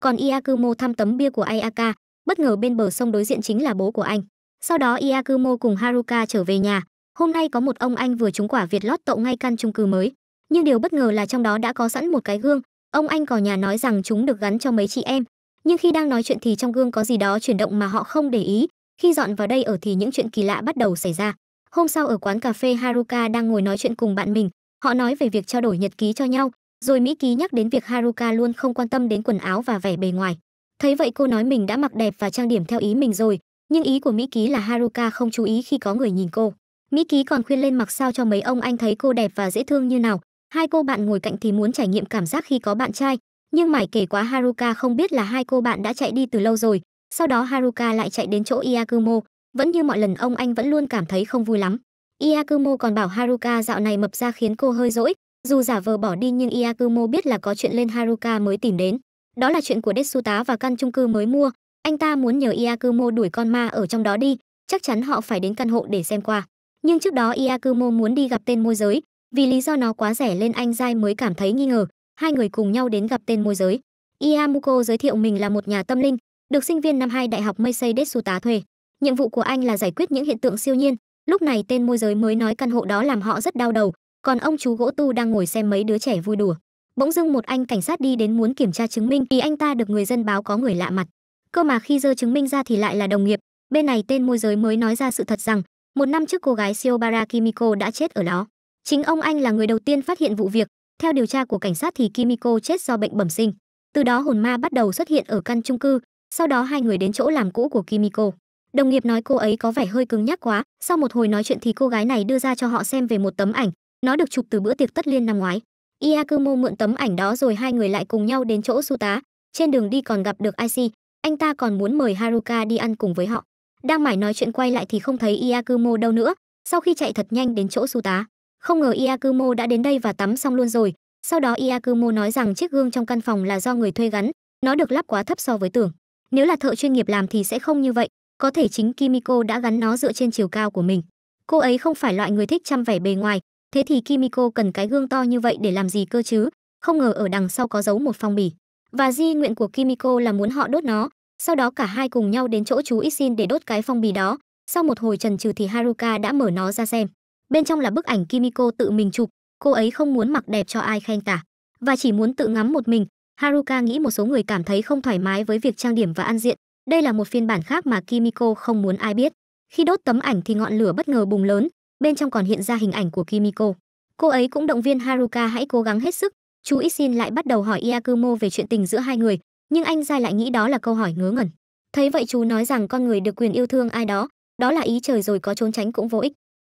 Còn Iakumo thăm tấm bia của Ayaka, bất ngờ bên bờ sông đối diện chính là bố của anh sau đó iakumo cùng haruka trở về nhà hôm nay có một ông anh vừa trúng quả việt lót tậu ngay căn chung cư mới nhưng điều bất ngờ là trong đó đã có sẵn một cái gương ông anh cò nhà nói rằng chúng được gắn cho mấy chị em nhưng khi đang nói chuyện thì trong gương có gì đó chuyển động mà họ không để ý khi dọn vào đây ở thì những chuyện kỳ lạ bắt đầu xảy ra hôm sau ở quán cà phê haruka đang ngồi nói chuyện cùng bạn mình họ nói về việc trao đổi nhật ký cho nhau rồi mỹ ký nhắc đến việc haruka luôn không quan tâm đến quần áo và vẻ bề ngoài thấy vậy cô nói mình đã mặc đẹp và trang điểm theo ý mình rồi nhưng ý của mỹ ký là haruka không chú ý khi có người nhìn cô mỹ ký còn khuyên lên mặc sao cho mấy ông anh thấy cô đẹp và dễ thương như nào hai cô bạn ngồi cạnh thì muốn trải nghiệm cảm giác khi có bạn trai nhưng mải kể quá haruka không biết là hai cô bạn đã chạy đi từ lâu rồi sau đó haruka lại chạy đến chỗ iakumo vẫn như mọi lần ông anh vẫn luôn cảm thấy không vui lắm iakumo còn bảo haruka dạo này mập ra khiến cô hơi dỗi dù giả vờ bỏ đi nhưng iakumo biết là có chuyện lên haruka mới tìm đến đó là chuyện của Detsuta và căn chung cư mới mua, anh ta muốn nhờ Iakumo đuổi con ma ở trong đó đi, chắc chắn họ phải đến căn hộ để xem qua. Nhưng trước đó Iakumo muốn đi gặp tên môi giới, vì lý do nó quá rẻ lên anh Giai mới cảm thấy nghi ngờ, hai người cùng nhau đến gặp tên môi giới. Iamuko giới thiệu mình là một nhà tâm linh, được sinh viên năm 2 Đại học Meisei Detsuta thuê. Nhiệm vụ của anh là giải quyết những hiện tượng siêu nhiên, lúc này tên môi giới mới nói căn hộ đó làm họ rất đau đầu, còn ông chú gỗ tu đang ngồi xem mấy đứa trẻ vui đùa bỗng dưng một anh cảnh sát đi đến muốn kiểm tra chứng minh thì anh ta được người dân báo có người lạ mặt cơ mà khi dơ chứng minh ra thì lại là đồng nghiệp bên này tên môi giới mới nói ra sự thật rằng một năm trước cô gái Siobara Kimiko đã chết ở đó chính ông anh là người đầu tiên phát hiện vụ việc theo điều tra của cảnh sát thì Kimiko chết do bệnh bẩm sinh từ đó hồn ma bắt đầu xuất hiện ở căn chung cư sau đó hai người đến chỗ làm cũ của Kimiko đồng nghiệp nói cô ấy có vẻ hơi cứng nhắc quá sau một hồi nói chuyện thì cô gái này đưa ra cho họ xem về một tấm ảnh nó được chụp từ bữa tiệc tất liên năm ngoái Iakumo mượn tấm ảnh đó rồi hai người lại cùng nhau đến chỗ Suta. Trên đường đi còn gặp được IC, anh ta còn muốn mời Haruka đi ăn cùng với họ. Đang mải nói chuyện quay lại thì không thấy Iakumo đâu nữa, sau khi chạy thật nhanh đến chỗ Suta. Không ngờ Iakumo đã đến đây và tắm xong luôn rồi. Sau đó Iakumo nói rằng chiếc gương trong căn phòng là do người thuê gắn, nó được lắp quá thấp so với tường. Nếu là thợ chuyên nghiệp làm thì sẽ không như vậy, có thể chính Kimiko đã gắn nó dựa trên chiều cao của mình. Cô ấy không phải loại người thích chăm vẻ bề ngoài, Thế thì Kimiko cần cái gương to như vậy để làm gì cơ chứ? Không ngờ ở đằng sau có giấu một phong bì. Và di nguyện của Kimiko là muốn họ đốt nó, sau đó cả hai cùng nhau đến chỗ chú Isin để đốt cái phong bì đó. Sau một hồi trần trừ thì Haruka đã mở nó ra xem. Bên trong là bức ảnh Kimiko tự mình chụp, cô ấy không muốn mặc đẹp cho ai khen cả, và chỉ muốn tự ngắm một mình. Haruka nghĩ một số người cảm thấy không thoải mái với việc trang điểm và ăn diện, đây là một phiên bản khác mà Kimiko không muốn ai biết. Khi đốt tấm ảnh thì ngọn lửa bất ngờ bùng lớn, bên trong còn hiện ra hình ảnh của Kimiko. Cô ấy cũng động viên Haruka hãy cố gắng hết sức. Chú Isin lại bắt đầu hỏi Iakumo về chuyện tình giữa hai người, nhưng anh giai lại nghĩ đó là câu hỏi ngớ ngẩn. Thấy vậy chú nói rằng con người được quyền yêu thương ai đó, đó là ý trời rồi có trốn tránh cũng vô ích.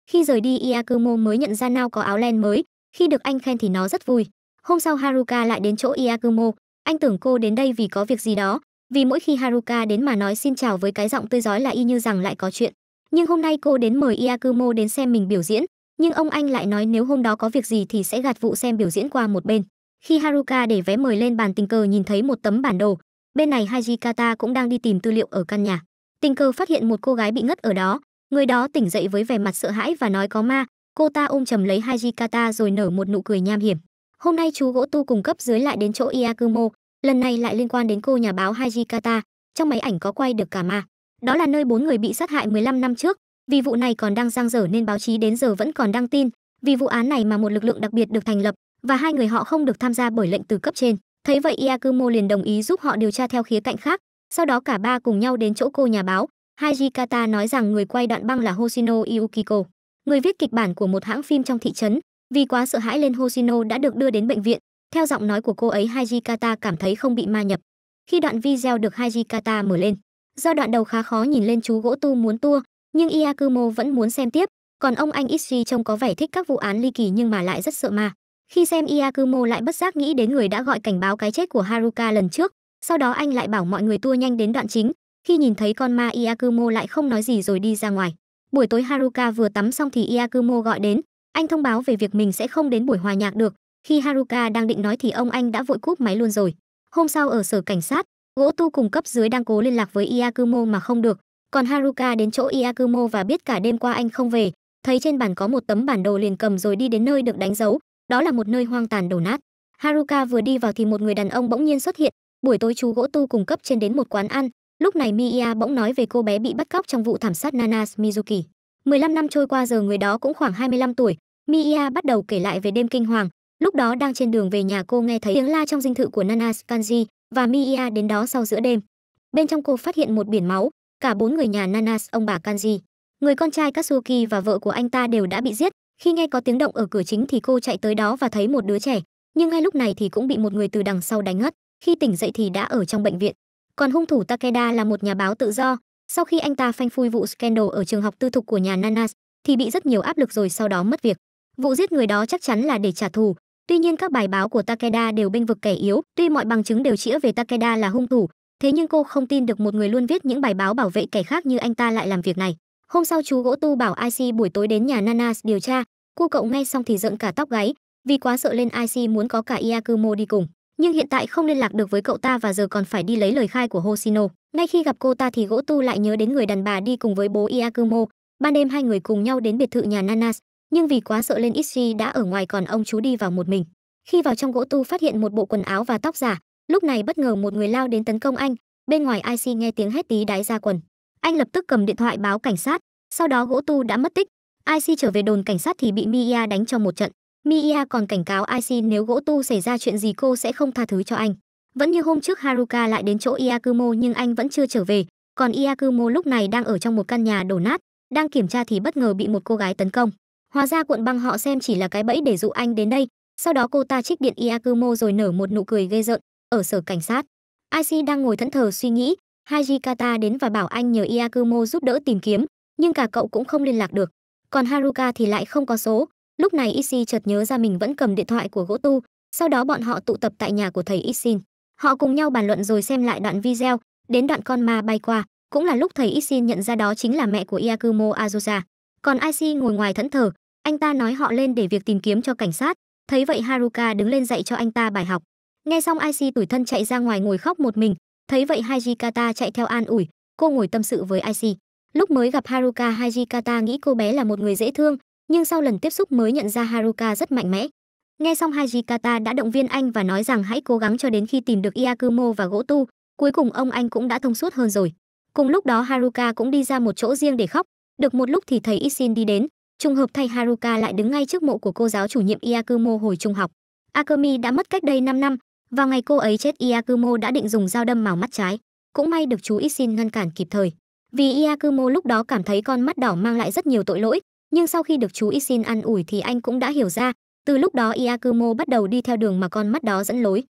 Khi rời đi Iakumo mới nhận ra Nao có áo len mới, khi được anh khen thì nó rất vui. Hôm sau Haruka lại đến chỗ Iakumo, anh tưởng cô đến đây vì có việc gì đó, vì mỗi khi Haruka đến mà nói xin chào với cái giọng tươi giói là y như rằng lại có chuyện nhưng hôm nay cô đến mời Iakumo đến xem mình biểu diễn, nhưng ông anh lại nói nếu hôm đó có việc gì thì sẽ gạt vụ xem biểu diễn qua một bên. Khi Haruka để vé mời lên bàn tình cờ nhìn thấy một tấm bản đồ, bên này Hajikata cũng đang đi tìm tư liệu ở căn nhà. Tình cờ phát hiện một cô gái bị ngất ở đó, người đó tỉnh dậy với vẻ mặt sợ hãi và nói có ma, cô ta ôm chầm lấy Hajikata rồi nở một nụ cười nham hiểm. Hôm nay chú gỗ tu cùng cấp dưới lại đến chỗ Iakumo, lần này lại liên quan đến cô nhà báo Hajikata, trong máy ảnh có quay được cả ma. Đó là nơi bốn người bị sát hại 15 năm trước, vì vụ này còn đang giang dở nên báo chí đến giờ vẫn còn đăng tin, vì vụ án này mà một lực lượng đặc biệt được thành lập và hai người họ không được tham gia bởi lệnh từ cấp trên. Thấy vậy Iakumo liền đồng ý giúp họ điều tra theo khía cạnh khác, sau đó cả ba cùng nhau đến chỗ cô nhà báo. Haji nói rằng người quay đoạn băng là Hoshino Yukiko, người viết kịch bản của một hãng phim trong thị trấn. Vì quá sợ hãi lên Hoshino đã được đưa đến bệnh viện. Theo giọng nói của cô ấy Haji cảm thấy không bị ma nhập. Khi đoạn video được Haji mở lên, do đoạn đầu khá khó nhìn lên chú gỗ tu muốn tua nhưng iakumo vẫn muốn xem tiếp còn ông anh Ishii trông có vẻ thích các vụ án ly kỳ nhưng mà lại rất sợ mà khi xem iakumo lại bất giác nghĩ đến người đã gọi cảnh báo cái chết của haruka lần trước sau đó anh lại bảo mọi người tua nhanh đến đoạn chính khi nhìn thấy con ma iakumo lại không nói gì rồi đi ra ngoài buổi tối haruka vừa tắm xong thì iakumo gọi đến anh thông báo về việc mình sẽ không đến buổi hòa nhạc được khi haruka đang định nói thì ông anh đã vội cúp máy luôn rồi hôm sau ở sở cảnh sát Gỗ tu cùng cấp dưới đang cố liên lạc với Iakumo mà không được, còn Haruka đến chỗ Iakumo và biết cả đêm qua anh không về, thấy trên bàn có một tấm bản đồ liền cầm rồi đi đến nơi được đánh dấu, đó là một nơi hoang tàn đổ nát. Haruka vừa đi vào thì một người đàn ông bỗng nhiên xuất hiện, buổi tối chú gỗ tu cùng cấp trên đến một quán ăn, lúc này Miya bỗng nói về cô bé bị bắt cóc trong vụ thảm sát Nanas Mizuki. 15 năm trôi qua giờ người đó cũng khoảng 25 tuổi, Miya bắt đầu kể lại về đêm kinh hoàng, lúc đó đang trên đường về nhà cô nghe thấy tiếng la trong dinh thự của Nanas Kanji và Mia đến đó sau giữa đêm. Bên trong cô phát hiện một biển máu, cả bốn người nhà Nanas, ông bà Kanji, người con trai Katsuki và vợ của anh ta đều đã bị giết. Khi nghe có tiếng động ở cửa chính thì cô chạy tới đó và thấy một đứa trẻ, nhưng ngay lúc này thì cũng bị một người từ đằng sau đánh ngất. Khi tỉnh dậy thì đã ở trong bệnh viện. Còn hung thủ Takeda là một nhà báo tự do. Sau khi anh ta phanh phui vụ scandal ở trường học tư thục của nhà Nanas, thì bị rất nhiều áp lực rồi sau đó mất việc. Vụ giết người đó chắc chắn là để trả thù, Tuy nhiên các bài báo của Takeda đều bênh vực kẻ yếu, tuy mọi bằng chứng đều chĩa về Takeda là hung thủ, thế nhưng cô không tin được một người luôn viết những bài báo bảo vệ kẻ khác như anh ta lại làm việc này. Hôm sau chú gỗ tu bảo IC buổi tối đến nhà Nanas điều tra, cô cậu nghe xong thì giận cả tóc gáy, vì quá sợ lên IC muốn có cả Iakumo đi cùng. Nhưng hiện tại không liên lạc được với cậu ta và giờ còn phải đi lấy lời khai của Hoshino. Ngay khi gặp cô ta thì gỗ tu lại nhớ đến người đàn bà đi cùng với bố Iakumo. Ban đêm hai người cùng nhau đến biệt thự nhà Nanas, nhưng vì quá sợ lên ít đã ở ngoài còn ông chú đi vào một mình khi vào trong gỗ tu phát hiện một bộ quần áo và tóc giả lúc này bất ngờ một người lao đến tấn công anh bên ngoài ic nghe tiếng hét tí đái ra quần anh lập tức cầm điện thoại báo cảnh sát sau đó gỗ tu đã mất tích ic trở về đồn cảnh sát thì bị mia đánh cho một trận mia còn cảnh cáo ic nếu gỗ tu xảy ra chuyện gì cô sẽ không tha thứ cho anh vẫn như hôm trước haruka lại đến chỗ iakumo nhưng anh vẫn chưa trở về còn iakumo lúc này đang ở trong một căn nhà đổ nát đang kiểm tra thì bất ngờ bị một cô gái tấn công hóa ra cuộn băng họ xem chỉ là cái bẫy để dụ anh đến đây sau đó cô ta trích điện iakumo rồi nở một nụ cười ghê rợn ở sở cảnh sát ic đang ngồi thẫn thờ suy nghĩ hajikata đến và bảo anh nhờ iakumo giúp đỡ tìm kiếm nhưng cả cậu cũng không liên lạc được còn haruka thì lại không có số lúc này ic chợt nhớ ra mình vẫn cầm điện thoại của gỗ tu sau đó bọn họ tụ tập tại nhà của thầy isin họ cùng nhau bàn luận rồi xem lại đoạn video đến đoạn con ma bay qua cũng là lúc thầy isin nhận ra đó chính là mẹ của iakumo azusa còn IC ngồi ngoài thẫn thờ, anh ta nói họ lên để việc tìm kiếm cho cảnh sát, thấy vậy Haruka đứng lên dạy cho anh ta bài học. Nghe xong IC tủi thân chạy ra ngoài ngồi khóc một mình, thấy vậy Hajikata chạy theo an ủi, cô ngồi tâm sự với IC. Lúc mới gặp Haruka Hajikata nghĩ cô bé là một người dễ thương, nhưng sau lần tiếp xúc mới nhận ra Haruka rất mạnh mẽ. Nghe xong Hajikata đã động viên anh và nói rằng hãy cố gắng cho đến khi tìm được Iakumo và Gỗ Tu, cuối cùng ông anh cũng đã thông suốt hơn rồi. Cùng lúc đó Haruka cũng đi ra một chỗ riêng để khóc, được một lúc thì thầy Isin đi đến, trùng hợp thầy Haruka lại đứng ngay trước mộ của cô giáo chủ nhiệm Iakumo hồi trung học. Akemi đã mất cách đây 5 năm, vào ngày cô ấy chết Iakumo đã định dùng dao đâm vào mắt trái, cũng may được chú Isin ngăn cản kịp thời. Vì Iakumo lúc đó cảm thấy con mắt đỏ mang lại rất nhiều tội lỗi, nhưng sau khi được chú Isin ăn ủi thì anh cũng đã hiểu ra, từ lúc đó Iakumo bắt đầu đi theo đường mà con mắt đó dẫn lối.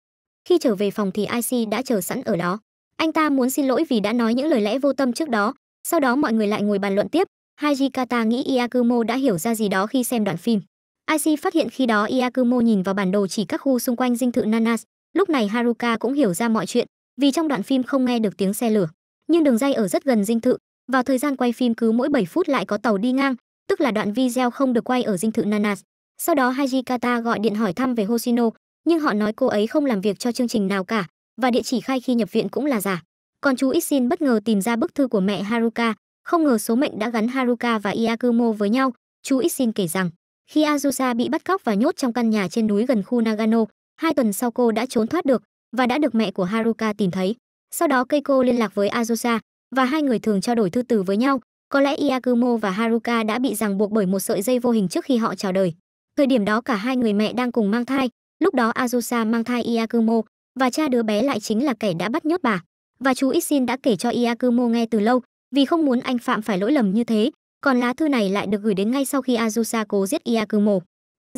Khi trở về phòng thì IC đã chờ sẵn ở đó. Anh ta muốn xin lỗi vì đã nói những lời lẽ vô tâm trước đó, sau đó mọi người lại ngồi bàn luận tiếp, Hajikata nghĩ Iakumo đã hiểu ra gì đó khi xem đoạn phim. Aishi phát hiện khi đó Iakumo nhìn vào bản đồ chỉ các khu xung quanh dinh thự Nanas, lúc này Haruka cũng hiểu ra mọi chuyện, vì trong đoạn phim không nghe được tiếng xe lửa. Nhưng đường dây ở rất gần dinh thự, vào thời gian quay phim cứ mỗi 7 phút lại có tàu đi ngang, tức là đoạn video không được quay ở dinh thự Nanas. Sau đó Hajikata gọi điện hỏi thăm về Hoshino, nhưng họ nói cô ấy không làm việc cho chương trình nào cả, và địa chỉ khai khi nhập viện cũng là giả. Còn chú Isin bất ngờ tìm ra bức thư của mẹ Haruka, không ngờ số mệnh đã gắn Haruka và Iakumo với nhau, chú Isin kể rằng, khi Azusa bị bắt cóc và nhốt trong căn nhà trên núi gần khu Nagano, hai tuần sau cô đã trốn thoát được và đã được mẹ của Haruka tìm thấy. Sau đó Keiko liên lạc với Azusa và hai người thường trao đổi thư từ với nhau. Có lẽ Iakumo và Haruka đã bị ràng buộc bởi một sợi dây vô hình trước khi họ chào đời. Thời điểm đó cả hai người mẹ đang cùng mang thai, lúc đó Azusa mang thai Iakumo và cha đứa bé lại chính là kẻ đã bắt nhốt bà. Và chú Isin đã kể cho Iakumo nghe từ lâu vì không muốn anh phạm phải lỗi lầm như thế còn lá thư này lại được gửi đến ngay sau khi azusa cố giết iakumo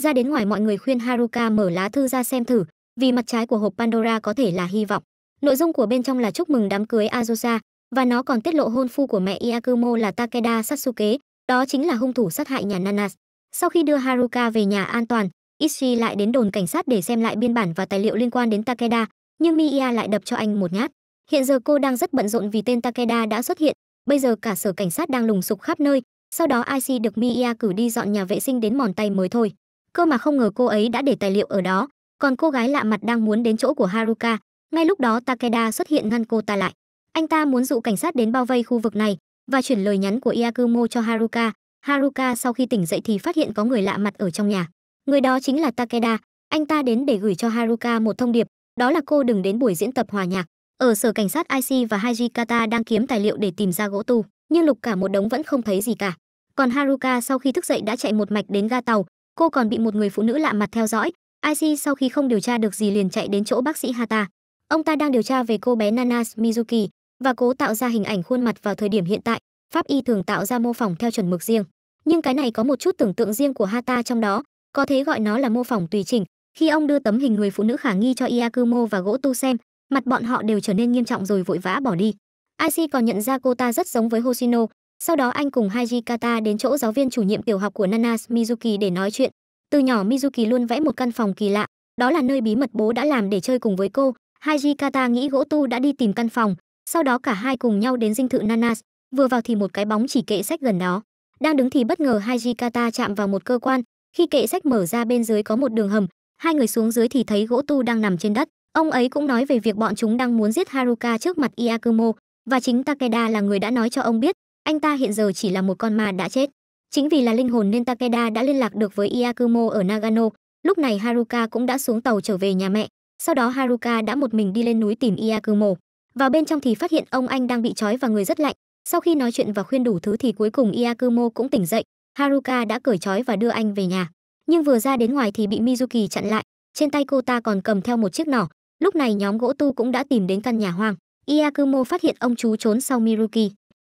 ra đến ngoài mọi người khuyên haruka mở lá thư ra xem thử vì mặt trái của hộp pandora có thể là hy vọng nội dung của bên trong là chúc mừng đám cưới azusa và nó còn tiết lộ hôn phu của mẹ iakumo là takeda satsuke đó chính là hung thủ sát hại nhà nanas sau khi đưa haruka về nhà an toàn ishi lại đến đồn cảnh sát để xem lại biên bản và tài liệu liên quan đến takeda nhưng miya lại đập cho anh một nhát hiện giờ cô đang rất bận rộn vì tên takeda đã xuất hiện Bây giờ cả sở cảnh sát đang lùng sục khắp nơi, sau đó IC được Mia cử đi dọn nhà vệ sinh đến mòn tay mới thôi. Cơ mà không ngờ cô ấy đã để tài liệu ở đó, còn cô gái lạ mặt đang muốn đến chỗ của Haruka. Ngay lúc đó Takeda xuất hiện ngăn cô ta lại. Anh ta muốn dụ cảnh sát đến bao vây khu vực này và chuyển lời nhắn của Iakumo cho Haruka. Haruka sau khi tỉnh dậy thì phát hiện có người lạ mặt ở trong nhà. Người đó chính là Takeda. Anh ta đến để gửi cho Haruka một thông điệp, đó là cô đừng đến buổi diễn tập hòa nhạc. Ở sở cảnh sát IC và Hajikata đang kiếm tài liệu để tìm ra gỗ tu, nhưng lục cả một đống vẫn không thấy gì cả. Còn Haruka sau khi thức dậy đã chạy một mạch đến ga tàu, cô còn bị một người phụ nữ lạ mặt theo dõi. IC sau khi không điều tra được gì liền chạy đến chỗ bác sĩ Hata. Ông ta đang điều tra về cô bé Nana Mizuki và cố tạo ra hình ảnh khuôn mặt vào thời điểm hiện tại. Pháp y thường tạo ra mô phỏng theo chuẩn mực riêng, nhưng cái này có một chút tưởng tượng riêng của Hata trong đó, có thể gọi nó là mô phỏng tùy chỉnh. Khi ông đưa tấm hình người phụ nữ khả nghi cho Iakumo và gỗ tu xem, mặt bọn họ đều trở nên nghiêm trọng rồi vội vã bỏ đi Aishi còn nhận ra cô ta rất giống với Hoshino, sau đó anh cùng Haji đến chỗ giáo viên chủ nhiệm tiểu học của Nanas Mizuki để nói chuyện. Từ nhỏ Mizuki luôn vẽ một căn phòng kỳ lạ, đó là nơi bí mật bố đã làm để chơi cùng với cô. Haji nghĩ gỗ tu đã đi tìm căn phòng, sau đó cả hai cùng nhau đến dinh thự Nanas, vừa vào thì một cái bóng chỉ kệ sách gần đó. Đang đứng thì bất ngờ Haji chạm vào một cơ quan, khi kệ sách mở ra bên dưới có một đường hầm, hai người xuống dưới thì thấy gỗ tu đang nằm trên đất. Ông ấy cũng nói về việc bọn chúng đang muốn giết Haruka trước mặt Iakumo, và chính Takeda là người đã nói cho ông biết, anh ta hiện giờ chỉ là một con ma đã chết. Chính vì là linh hồn nên Takeda đã liên lạc được với Iakumo ở Nagano, lúc này Haruka cũng đã xuống tàu trở về nhà mẹ, sau đó Haruka đã một mình đi lên núi tìm Iakumo. Vào bên trong thì phát hiện ông anh đang bị trói và người rất lạnh, sau khi nói chuyện và khuyên đủ thứ thì cuối cùng Iakumo cũng tỉnh dậy, Haruka đã cởi trói và đưa anh về nhà. Nhưng vừa ra đến ngoài thì bị Mizuki chặn lại, trên tay cô ta còn cầm theo một chiếc nỏ, lúc này nhóm gỗ tu cũng đã tìm đến căn nhà hoang iakumo phát hiện ông chú trốn sau miruki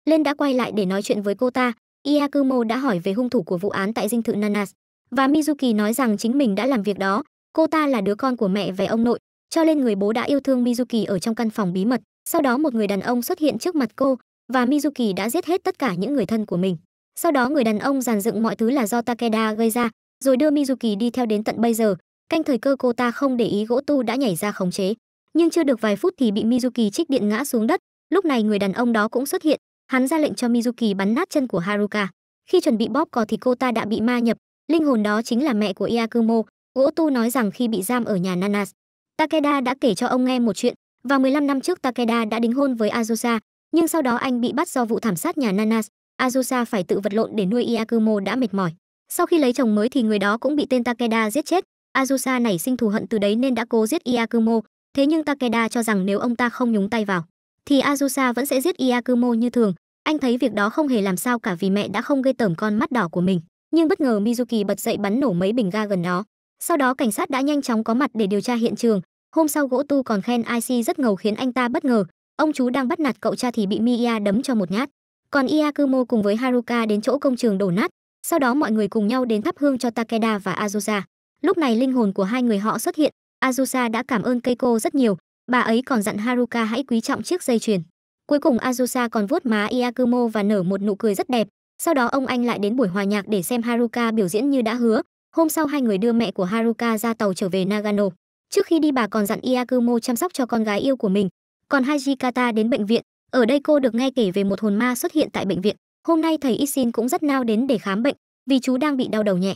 lên đã quay lại để nói chuyện với cô ta iakumo đã hỏi về hung thủ của vụ án tại dinh thự nanas và mizuki nói rằng chính mình đã làm việc đó cô ta là đứa con của mẹ về ông nội cho nên người bố đã yêu thương mizuki ở trong căn phòng bí mật sau đó một người đàn ông xuất hiện trước mặt cô và mizuki đã giết hết tất cả những người thân của mình sau đó người đàn ông giàn dựng mọi thứ là do takeda gây ra rồi đưa mizuki đi theo đến tận bây giờ canh thời cơ cô ta không để ý gỗ tu đã nhảy ra khống chế nhưng chưa được vài phút thì bị mizuki trích điện ngã xuống đất lúc này người đàn ông đó cũng xuất hiện hắn ra lệnh cho mizuki bắn nát chân của haruka khi chuẩn bị bóp cò thì cô ta đã bị ma nhập linh hồn đó chính là mẹ của iakumo gỗ tu nói rằng khi bị giam ở nhà nanas takeda đã kể cho ông nghe một chuyện và 15 năm trước takeda đã đính hôn với azusa nhưng sau đó anh bị bắt do vụ thảm sát nhà nanas azusa phải tự vật lộn để nuôi iakumo đã mệt mỏi sau khi lấy chồng mới thì người đó cũng bị tên takeda giết chết Azusa nảy sinh thù hận từ đấy nên đã cố giết Iakumo, thế nhưng Takeda cho rằng nếu ông ta không nhúng tay vào, thì Azusa vẫn sẽ giết Iakumo như thường. Anh thấy việc đó không hề làm sao cả vì mẹ đã không gây tởm con mắt đỏ của mình, nhưng bất ngờ Mizuki bật dậy bắn nổ mấy bình ga gần đó. Sau đó cảnh sát đã nhanh chóng có mặt để điều tra hiện trường. Hôm sau gỗ tu còn khen IC rất ngầu khiến anh ta bất ngờ. Ông chú đang bắt nạt cậu cha thì bị Miya đấm cho một nhát. Còn Iakumo cùng với Haruka đến chỗ công trường đổ nát. Sau đó mọi người cùng nhau đến thắp hương cho Takeda và Azusa. Lúc này linh hồn của hai người họ xuất hiện, Azusa đã cảm ơn Keiko rất nhiều, bà ấy còn dặn Haruka hãy quý trọng chiếc dây chuyền. Cuối cùng Azusa còn vuốt má Iakumo và nở một nụ cười rất đẹp, sau đó ông anh lại đến buổi hòa nhạc để xem Haruka biểu diễn như đã hứa. Hôm sau hai người đưa mẹ của Haruka ra tàu trở về Nagano. Trước khi đi bà còn dặn Iakumo chăm sóc cho con gái yêu của mình. Còn Hajikata đến bệnh viện, ở đây cô được nghe kể về một hồn ma xuất hiện tại bệnh viện. Hôm nay thầy Isin cũng rất nao đến để khám bệnh, vì chú đang bị đau đầu nhẹ.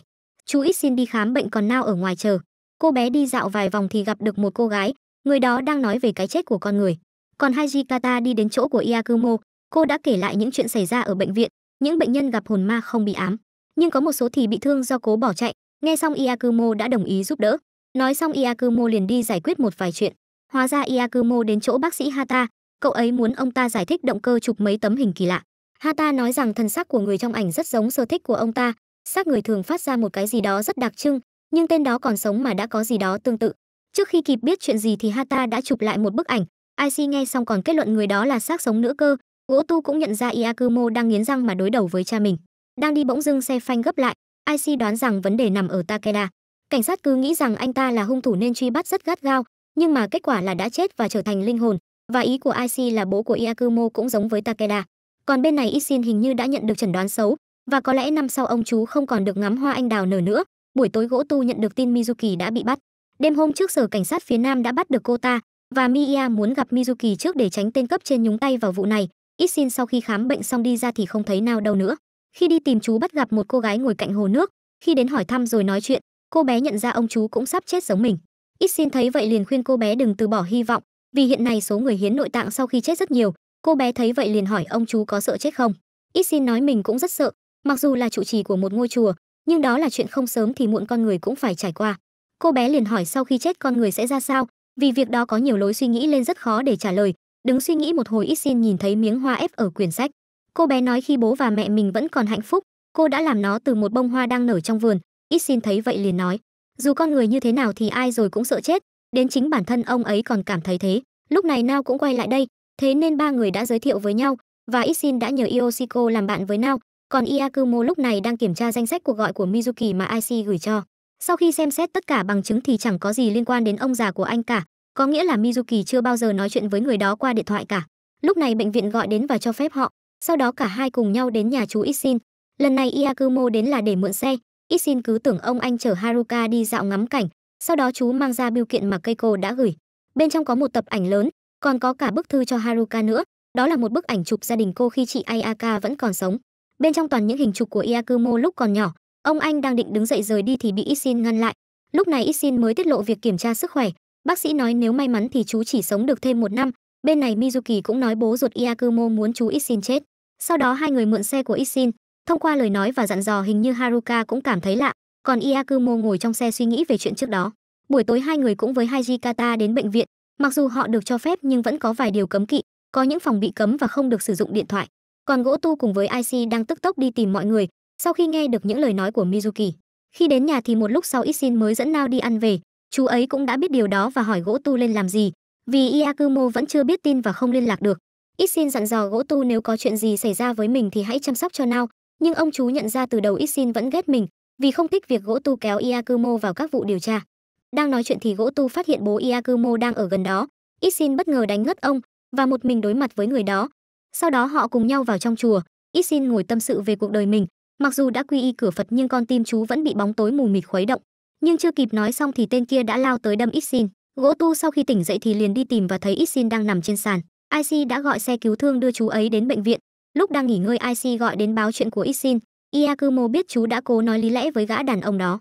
Chú ít xin đi khám bệnh còn nao ở ngoài chờ. Cô bé đi dạo vài vòng thì gặp được một cô gái, người đó đang nói về cái chết của con người. Còn Hajikata đi đến chỗ của Iakumo, cô đã kể lại những chuyện xảy ra ở bệnh viện, những bệnh nhân gặp hồn ma không bị ám, nhưng có một số thì bị thương do cố bỏ chạy. Nghe xong Iakumo đã đồng ý giúp đỡ. Nói xong Iakumo liền đi giải quyết một vài chuyện. Hóa ra Iakumo đến chỗ bác sĩ Hata, cậu ấy muốn ông ta giải thích động cơ chụp mấy tấm hình kỳ lạ. Hata nói rằng thân xác của người trong ảnh rất giống sở thích của ông ta, xác người thường phát ra một cái gì đó rất đặc trưng, nhưng tên đó còn sống mà đã có gì đó tương tự. Trước khi kịp biết chuyện gì thì Hata đã chụp lại một bức ảnh, IC nghe xong còn kết luận người đó là xác sống nữa cơ. Gỗ Tu cũng nhận ra Iakumo đang nghiến răng mà đối đầu với cha mình. Đang đi bỗng dưng xe phanh gấp lại, IC đoán rằng vấn đề nằm ở Takeda. Cảnh sát cứ nghĩ rằng anh ta là hung thủ nên truy bắt rất gắt gao, nhưng mà kết quả là đã chết và trở thành linh hồn, và ý của IC là bố của Iakumo cũng giống với Takeda. Còn bên này Isin hình như đã nhận được chẩn đoán xấu, và có lẽ năm sau ông chú không còn được ngắm hoa anh đào nở nữa. Buổi tối gỗ tu nhận được tin Mizuki đã bị bắt. Đêm hôm trước sở cảnh sát phía Nam đã bắt được cô ta và Miya muốn gặp Mizuki trước để tránh tên cấp trên nhúng tay vào vụ này. Ixin sau khi khám bệnh xong đi ra thì không thấy nào đâu nữa. Khi đi tìm chú bắt gặp một cô gái ngồi cạnh hồ nước, khi đến hỏi thăm rồi nói chuyện, cô bé nhận ra ông chú cũng sắp chết giống mình. Ixin thấy vậy liền khuyên cô bé đừng từ bỏ hy vọng, vì hiện nay số người hiến nội tạng sau khi chết rất nhiều. Cô bé thấy vậy liền hỏi ông chú có sợ chết không. Ixin nói mình cũng rất sợ, Mặc dù là trụ trì của một ngôi chùa, nhưng đó là chuyện không sớm thì muộn con người cũng phải trải qua. Cô bé liền hỏi sau khi chết con người sẽ ra sao, vì việc đó có nhiều lối suy nghĩ lên rất khó để trả lời. Đứng suy nghĩ một hồi ít xin nhìn thấy miếng hoa ép ở quyển sách. Cô bé nói khi bố và mẹ mình vẫn còn hạnh phúc, cô đã làm nó từ một bông hoa đang nở trong vườn. Ít xin thấy vậy liền nói, dù con người như thế nào thì ai rồi cũng sợ chết, đến chính bản thân ông ấy còn cảm thấy thế. Lúc này Nao cũng quay lại đây, thế nên ba người đã giới thiệu với nhau và Ít xin đã nhờ Ioshiko làm bạn với Nao, còn Iakumo lúc này đang kiểm tra danh sách cuộc gọi của Mizuki mà IC gửi cho. Sau khi xem xét tất cả bằng chứng thì chẳng có gì liên quan đến ông già của anh cả, có nghĩa là Mizuki chưa bao giờ nói chuyện với người đó qua điện thoại cả. Lúc này bệnh viện gọi đến và cho phép họ, sau đó cả hai cùng nhau đến nhà chú Isin. Lần này Iakumo đến là để mượn xe, Isin cứ tưởng ông anh chở Haruka đi dạo ngắm cảnh, sau đó chú mang ra biêu kiện mà Keiko đã gửi. Bên trong có một tập ảnh lớn, còn có cả bức thư cho Haruka nữa, đó là một bức ảnh chụp gia đình cô khi chị Ayaka vẫn còn sống bên trong toàn những hình chụp của Iakumo lúc còn nhỏ, ông anh đang định đứng dậy rời đi thì bị Isin ngăn lại. Lúc này Isin mới tiết lộ việc kiểm tra sức khỏe, bác sĩ nói nếu may mắn thì chú chỉ sống được thêm một năm. Bên này Mizuki cũng nói bố ruột Iakumo muốn chú Isin chết. Sau đó hai người mượn xe của Isin, thông qua lời nói và dặn dò hình như Haruka cũng cảm thấy lạ, còn Iakumo ngồi trong xe suy nghĩ về chuyện trước đó. Buổi tối hai người cũng với Haji đến bệnh viện, mặc dù họ được cho phép nhưng vẫn có vài điều cấm kỵ, có những phòng bị cấm và không được sử dụng điện thoại còn gỗ tu cùng với ic đang tức tốc đi tìm mọi người sau khi nghe được những lời nói của mizuki khi đến nhà thì một lúc sau isin mới dẫn Nao đi ăn về, chú ấy cũng đã biết điều đó và hỏi gỗ tu lên làm gì, vì Iakumo vẫn chưa biết tin và không liên lạc được. isin dặn dò gỗ tu nếu có chuyện gì xảy ra với mình thì hãy chăm sóc cho Nao, nhưng ông chú nhận ra từ đầu isin vẫn ghét mình, vì không thích việc gỗ tu kéo Iakumo vào các vụ điều tra. Đang nói chuyện thì gỗ tu phát hiện bố Iakumo đang ở gần đó, isin bất ngờ đánh ngất ông và một mình đối mặt với người đó, sau đó họ cùng nhau vào trong chùa, Isin ngồi tâm sự về cuộc đời mình, mặc dù đã quy y cửa Phật nhưng con tim chú vẫn bị bóng tối mù mịt khuấy động. Nhưng chưa kịp nói xong thì tên kia đã lao tới đâm Isin. Gỗ Tu sau khi tỉnh dậy thì liền đi tìm và thấy Isin đang nằm trên sàn. IC đã gọi xe cứu thương đưa chú ấy đến bệnh viện. Lúc đang nghỉ ngơi IC gọi đến báo chuyện của Isin. Iakumo biết chú đã cố nói lý lẽ với gã đàn ông đó.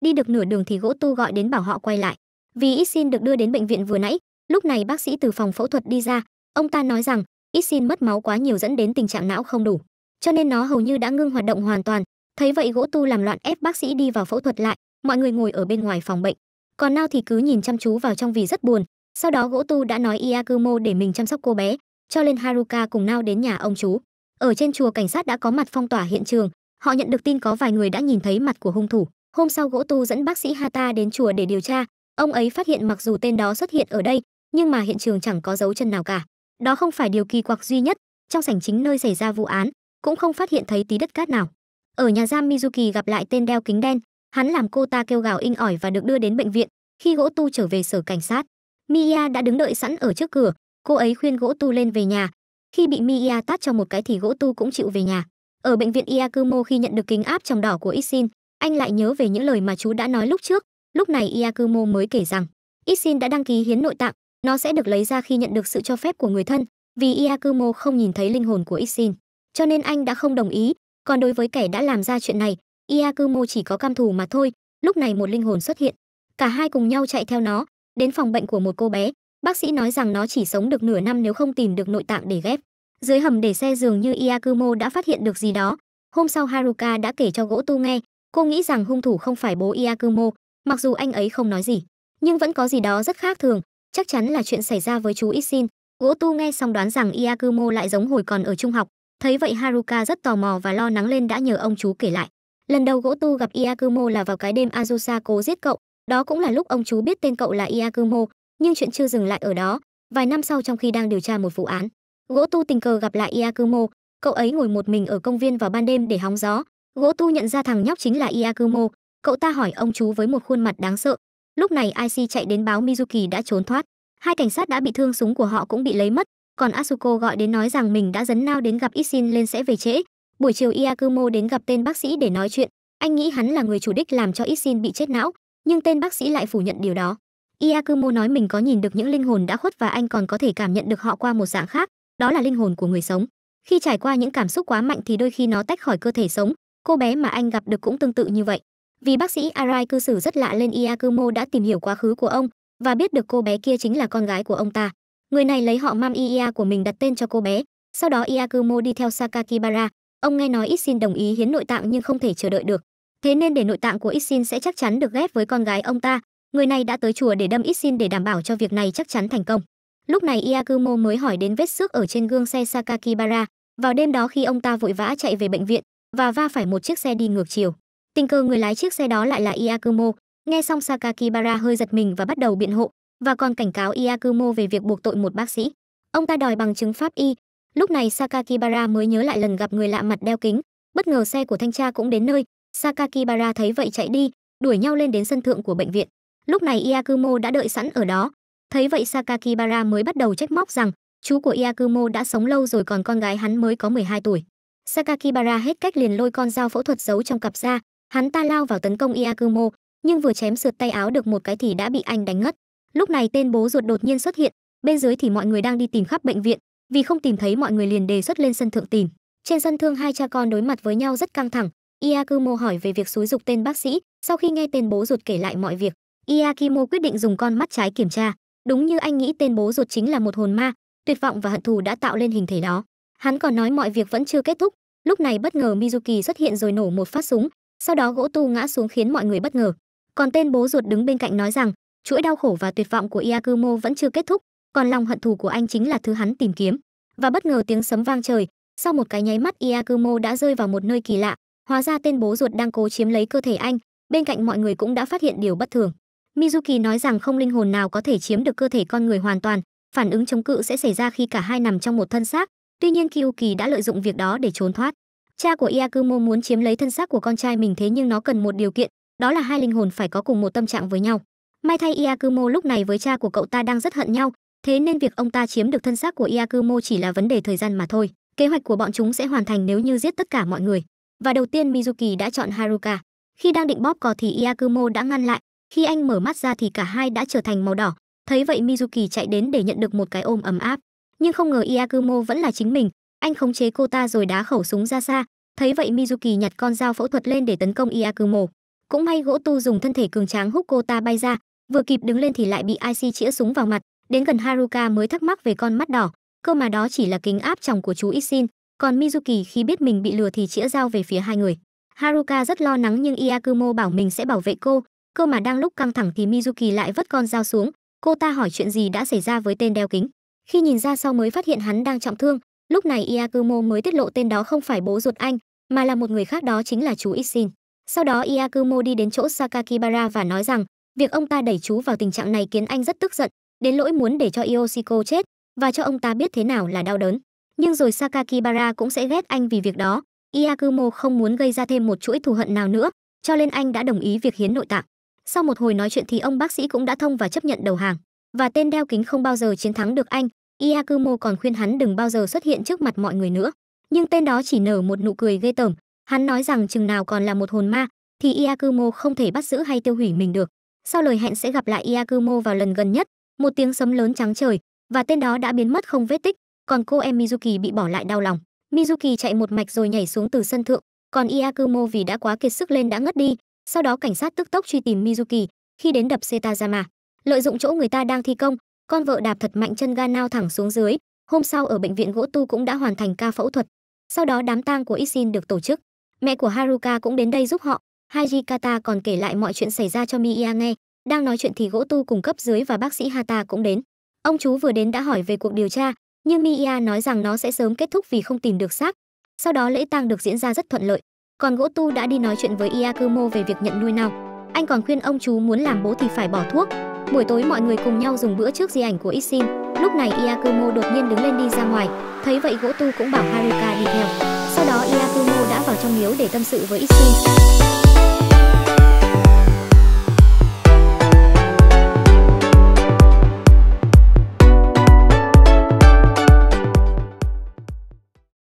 Đi được nửa đường thì gỗ tu gọi đến bảo họ quay lại. Vì Isin được đưa đến bệnh viện vừa nãy, lúc này bác sĩ từ phòng phẫu thuật đi ra, ông ta nói rằng ít xin mất máu quá nhiều dẫn đến tình trạng não không đủ, cho nên nó hầu như đã ngưng hoạt động hoàn toàn. Thấy vậy gỗ tu làm loạn ép bác sĩ đi vào phẫu thuật lại, mọi người ngồi ở bên ngoài phòng bệnh. Còn Nao thì cứ nhìn chăm chú vào trong vì rất buồn. Sau đó gỗ tu đã nói Iakumo để mình chăm sóc cô bé, cho nên Haruka cùng Nao đến nhà ông chú. Ở trên chùa cảnh sát đã có mặt phong tỏa hiện trường, họ nhận được tin có vài người đã nhìn thấy mặt của hung thủ. Hôm sau gỗ tu dẫn bác sĩ Hata đến chùa để điều tra, ông ấy phát hiện mặc dù tên đó xuất hiện ở đây, nhưng mà hiện trường chẳng có dấu chân nào cả. Đó không phải điều kỳ quặc duy nhất, trong sảnh chính nơi xảy ra vụ án, cũng không phát hiện thấy tí đất cát nào. Ở nhà giam Mizuki gặp lại tên đeo kính đen, hắn làm cô ta kêu gào inh ỏi và được đưa đến bệnh viện. Khi gỗ tu trở về sở cảnh sát, Mia đã đứng đợi sẵn ở trước cửa, cô ấy khuyên gỗ tu lên về nhà. Khi bị Mia tát cho một cái thì gỗ tu cũng chịu về nhà. Ở bệnh viện Iakumo khi nhận được kính áp tròng đỏ của Isin, anh lại nhớ về những lời mà chú đã nói lúc trước. Lúc này Iakumo mới kể rằng, Isin đã đăng ký hiến nội tạng, nó sẽ được lấy ra khi nhận được sự cho phép của người thân, vì Iakumo không nhìn thấy linh hồn của Isin, cho nên anh đã không đồng ý, còn đối với kẻ đã làm ra chuyện này, Iakumo chỉ có cam thù mà thôi. Lúc này một linh hồn xuất hiện, cả hai cùng nhau chạy theo nó, đến phòng bệnh của một cô bé, bác sĩ nói rằng nó chỉ sống được nửa năm nếu không tìm được nội tạng để ghép. Dưới hầm để xe giường như Iakumo đã phát hiện được gì đó. Hôm sau Haruka đã kể cho Gỗ Tu nghe, cô nghĩ rằng hung thủ không phải bố Iakumo, mặc dù anh ấy không nói gì, nhưng vẫn có gì đó rất khác thường, chắc chắn là chuyện xảy ra với chú Isin. Gỗ Tu nghe xong đoán rằng Iakumo lại giống hồi còn ở trung học, thấy vậy Haruka rất tò mò và lo lắng lên đã nhờ ông chú kể lại. Lần đầu gỗ tu gặp Iakumo là vào cái đêm Azusa cố giết cậu, đó cũng là lúc ông chú biết tên cậu là Iakumo, nhưng chuyện chưa dừng lại ở đó. Vài năm sau trong khi đang điều tra một vụ án, gỗ tu tình cờ gặp lại Iakumo, cậu ấy ngồi một mình ở công viên vào ban đêm để hóng gió. Gỗ tu nhận ra thằng nhóc chính là Iakumo, cậu ta hỏi ông chú với một khuôn mặt đáng sợ, lúc này ic chạy đến báo mizuki đã trốn thoát hai cảnh sát đã bị thương súng của họ cũng bị lấy mất còn asuko gọi đến nói rằng mình đã dấn nao đến gặp isin lên sẽ về trễ buổi chiều iakumo đến gặp tên bác sĩ để nói chuyện anh nghĩ hắn là người chủ đích làm cho isin bị chết não nhưng tên bác sĩ lại phủ nhận điều đó iakumo nói mình có nhìn được những linh hồn đã khuất và anh còn có thể cảm nhận được họ qua một dạng khác đó là linh hồn của người sống khi trải qua những cảm xúc quá mạnh thì đôi khi nó tách khỏi cơ thể sống cô bé mà anh gặp được cũng tương tự như vậy vì bác sĩ Arai cư xử rất lạ lên Iakumo đã tìm hiểu quá khứ của ông và biết được cô bé kia chính là con gái của ông ta. Người này lấy họ Mam Iya của mình đặt tên cho cô bé, sau đó Iakumo đi theo Sakakibara. Ông nghe nói Isin đồng ý hiến nội tạng nhưng không thể chờ đợi được. Thế nên để nội tạng của Isin sẽ chắc chắn được ghép với con gái ông ta, người này đã tới chùa để đâm Isin để đảm bảo cho việc này chắc chắn thành công. Lúc này Iakumo mới hỏi đến vết xước ở trên gương xe Sakakibara. Vào đêm đó khi ông ta vội vã chạy về bệnh viện và va phải một chiếc xe đi ngược chiều, tình cờ người lái chiếc xe đó lại là iakumo nghe xong sakakibara hơi giật mình và bắt đầu biện hộ và còn cảnh cáo iakumo về việc buộc tội một bác sĩ ông ta đòi bằng chứng pháp y lúc này sakakibara mới nhớ lại lần gặp người lạ mặt đeo kính bất ngờ xe của thanh tra cũng đến nơi sakakibara thấy vậy chạy đi đuổi nhau lên đến sân thượng của bệnh viện lúc này iakumo đã đợi sẵn ở đó thấy vậy sakakibara mới bắt đầu trách móc rằng chú của iakumo đã sống lâu rồi còn con gái hắn mới có 12 tuổi sakakibara hết cách liền lôi con dao phẫu thuật giấu trong cặp ra hắn ta lao vào tấn công Iakumo, nhưng vừa chém sượt tay áo được một cái thì đã bị anh đánh ngất. Lúc này tên bố ruột đột nhiên xuất hiện, bên dưới thì mọi người đang đi tìm khắp bệnh viện, vì không tìm thấy mọi người liền đề xuất lên sân thượng tìm. Trên sân thương hai cha con đối mặt với nhau rất căng thẳng, Iakumo hỏi về việc xúi dục tên bác sĩ, sau khi nghe tên bố ruột kể lại mọi việc, Iakumo quyết định dùng con mắt trái kiểm tra. Đúng như anh nghĩ tên bố ruột chính là một hồn ma, tuyệt vọng và hận thù đã tạo lên hình thể đó. Hắn còn nói mọi việc vẫn chưa kết thúc, lúc này bất ngờ Mizuki xuất hiện rồi nổ một phát súng, sau đó gỗ tu ngã xuống khiến mọi người bất ngờ còn tên bố ruột đứng bên cạnh nói rằng chuỗi đau khổ và tuyệt vọng của iakumo vẫn chưa kết thúc còn lòng hận thù của anh chính là thứ hắn tìm kiếm và bất ngờ tiếng sấm vang trời sau một cái nháy mắt iakumo đã rơi vào một nơi kỳ lạ hóa ra tên bố ruột đang cố chiếm lấy cơ thể anh bên cạnh mọi người cũng đã phát hiện điều bất thường mizuki nói rằng không linh hồn nào có thể chiếm được cơ thể con người hoàn toàn phản ứng chống cự sẽ xảy ra khi cả hai nằm trong một thân xác tuy nhiên kiuki đã lợi dụng việc đó để trốn thoát Cha của Iakumo muốn chiếm lấy thân xác của con trai mình thế nhưng nó cần một điều kiện, đó là hai linh hồn phải có cùng một tâm trạng với nhau. May thay Iakumo lúc này với cha của cậu ta đang rất hận nhau, thế nên việc ông ta chiếm được thân xác của Iakumo chỉ là vấn đề thời gian mà thôi. Kế hoạch của bọn chúng sẽ hoàn thành nếu như giết tất cả mọi người. Và đầu tiên Mizuki đã chọn Haruka. Khi đang định bóp cò thì Iakumo đã ngăn lại, khi anh mở mắt ra thì cả hai đã trở thành màu đỏ. Thấy vậy Mizuki chạy đến để nhận được một cái ôm ấm áp, nhưng không ngờ Iakumo vẫn là chính mình, anh khống chế cô ta rồi đá khẩu súng ra xa thấy vậy mizuki nhặt con dao phẫu thuật lên để tấn công iakumo cũng may gỗ tu dùng thân thể cường tráng hút cô ta bay ra vừa kịp đứng lên thì lại bị ic chĩa súng vào mặt đến gần haruka mới thắc mắc về con mắt đỏ cơ mà đó chỉ là kính áp tròng của chú isin còn mizuki khi biết mình bị lừa thì chĩa dao về phía hai người haruka rất lo lắng nhưng iakumo bảo mình sẽ bảo vệ cô cơ mà đang lúc căng thẳng thì mizuki lại vứt con dao xuống cô ta hỏi chuyện gì đã xảy ra với tên đeo kính khi nhìn ra sau mới phát hiện hắn đang trọng thương lúc này iakumo mới tiết lộ tên đó không phải bố ruột anh mà là một người khác đó chính là chú Isin. Sau đó Iakumo đi đến chỗ Sakakibara và nói rằng, việc ông ta đẩy chú vào tình trạng này khiến anh rất tức giận, đến lỗi muốn để cho Iosiko chết và cho ông ta biết thế nào là đau đớn. Nhưng rồi Sakakibara cũng sẽ ghét anh vì việc đó. Iakumo không muốn gây ra thêm một chuỗi thù hận nào nữa, cho nên anh đã đồng ý việc hiến nội tạng. Sau một hồi nói chuyện thì ông bác sĩ cũng đã thông và chấp nhận đầu hàng, và tên đeo kính không bao giờ chiến thắng được anh, Iakumo còn khuyên hắn đừng bao giờ xuất hiện trước mặt mọi người nữa. Nhưng tên đó chỉ nở một nụ cười ghê tởm, hắn nói rằng chừng nào còn là một hồn ma thì Iakumo không thể bắt giữ hay tiêu hủy mình được. Sau lời hẹn sẽ gặp lại Iakumo vào lần gần nhất, một tiếng sấm lớn trắng trời và tên đó đã biến mất không vết tích, còn cô em Mizuki bị bỏ lại đau lòng. Mizuki chạy một mạch rồi nhảy xuống từ sân thượng, còn Iakumo vì đã quá kiệt sức lên đã ngất đi. Sau đó cảnh sát tức tốc truy tìm Mizuki, khi đến đập Setajama, lợi dụng chỗ người ta đang thi công, con vợ đạp thật mạnh chân ga nao thẳng xuống dưới hôm sau ở bệnh viện gỗ tu cũng đã hoàn thành ca phẫu thuật sau đó đám tang của isin được tổ chức mẹ của haruka cũng đến đây giúp họ hajikata còn kể lại mọi chuyện xảy ra cho miya nghe đang nói chuyện thì gỗ tu cùng cấp dưới và bác sĩ hata cũng đến ông chú vừa đến đã hỏi về cuộc điều tra nhưng miya nói rằng nó sẽ sớm kết thúc vì không tìm được xác sau đó lễ tang được diễn ra rất thuận lợi còn gỗ tu đã đi nói chuyện với iakumo về việc nhận nuôi nào anh còn khuyên ông chú muốn làm bố thì phải bỏ thuốc Buổi tối mọi người cùng nhau dùng bữa trước di ảnh của Isin. Lúc này Iakumo đột nhiên đứng lên đi ra ngoài, thấy vậy Gỗ Tu cũng bảo Haruka đi theo. Sau đó Iakumo đã vào trong miếu để tâm sự với Isin.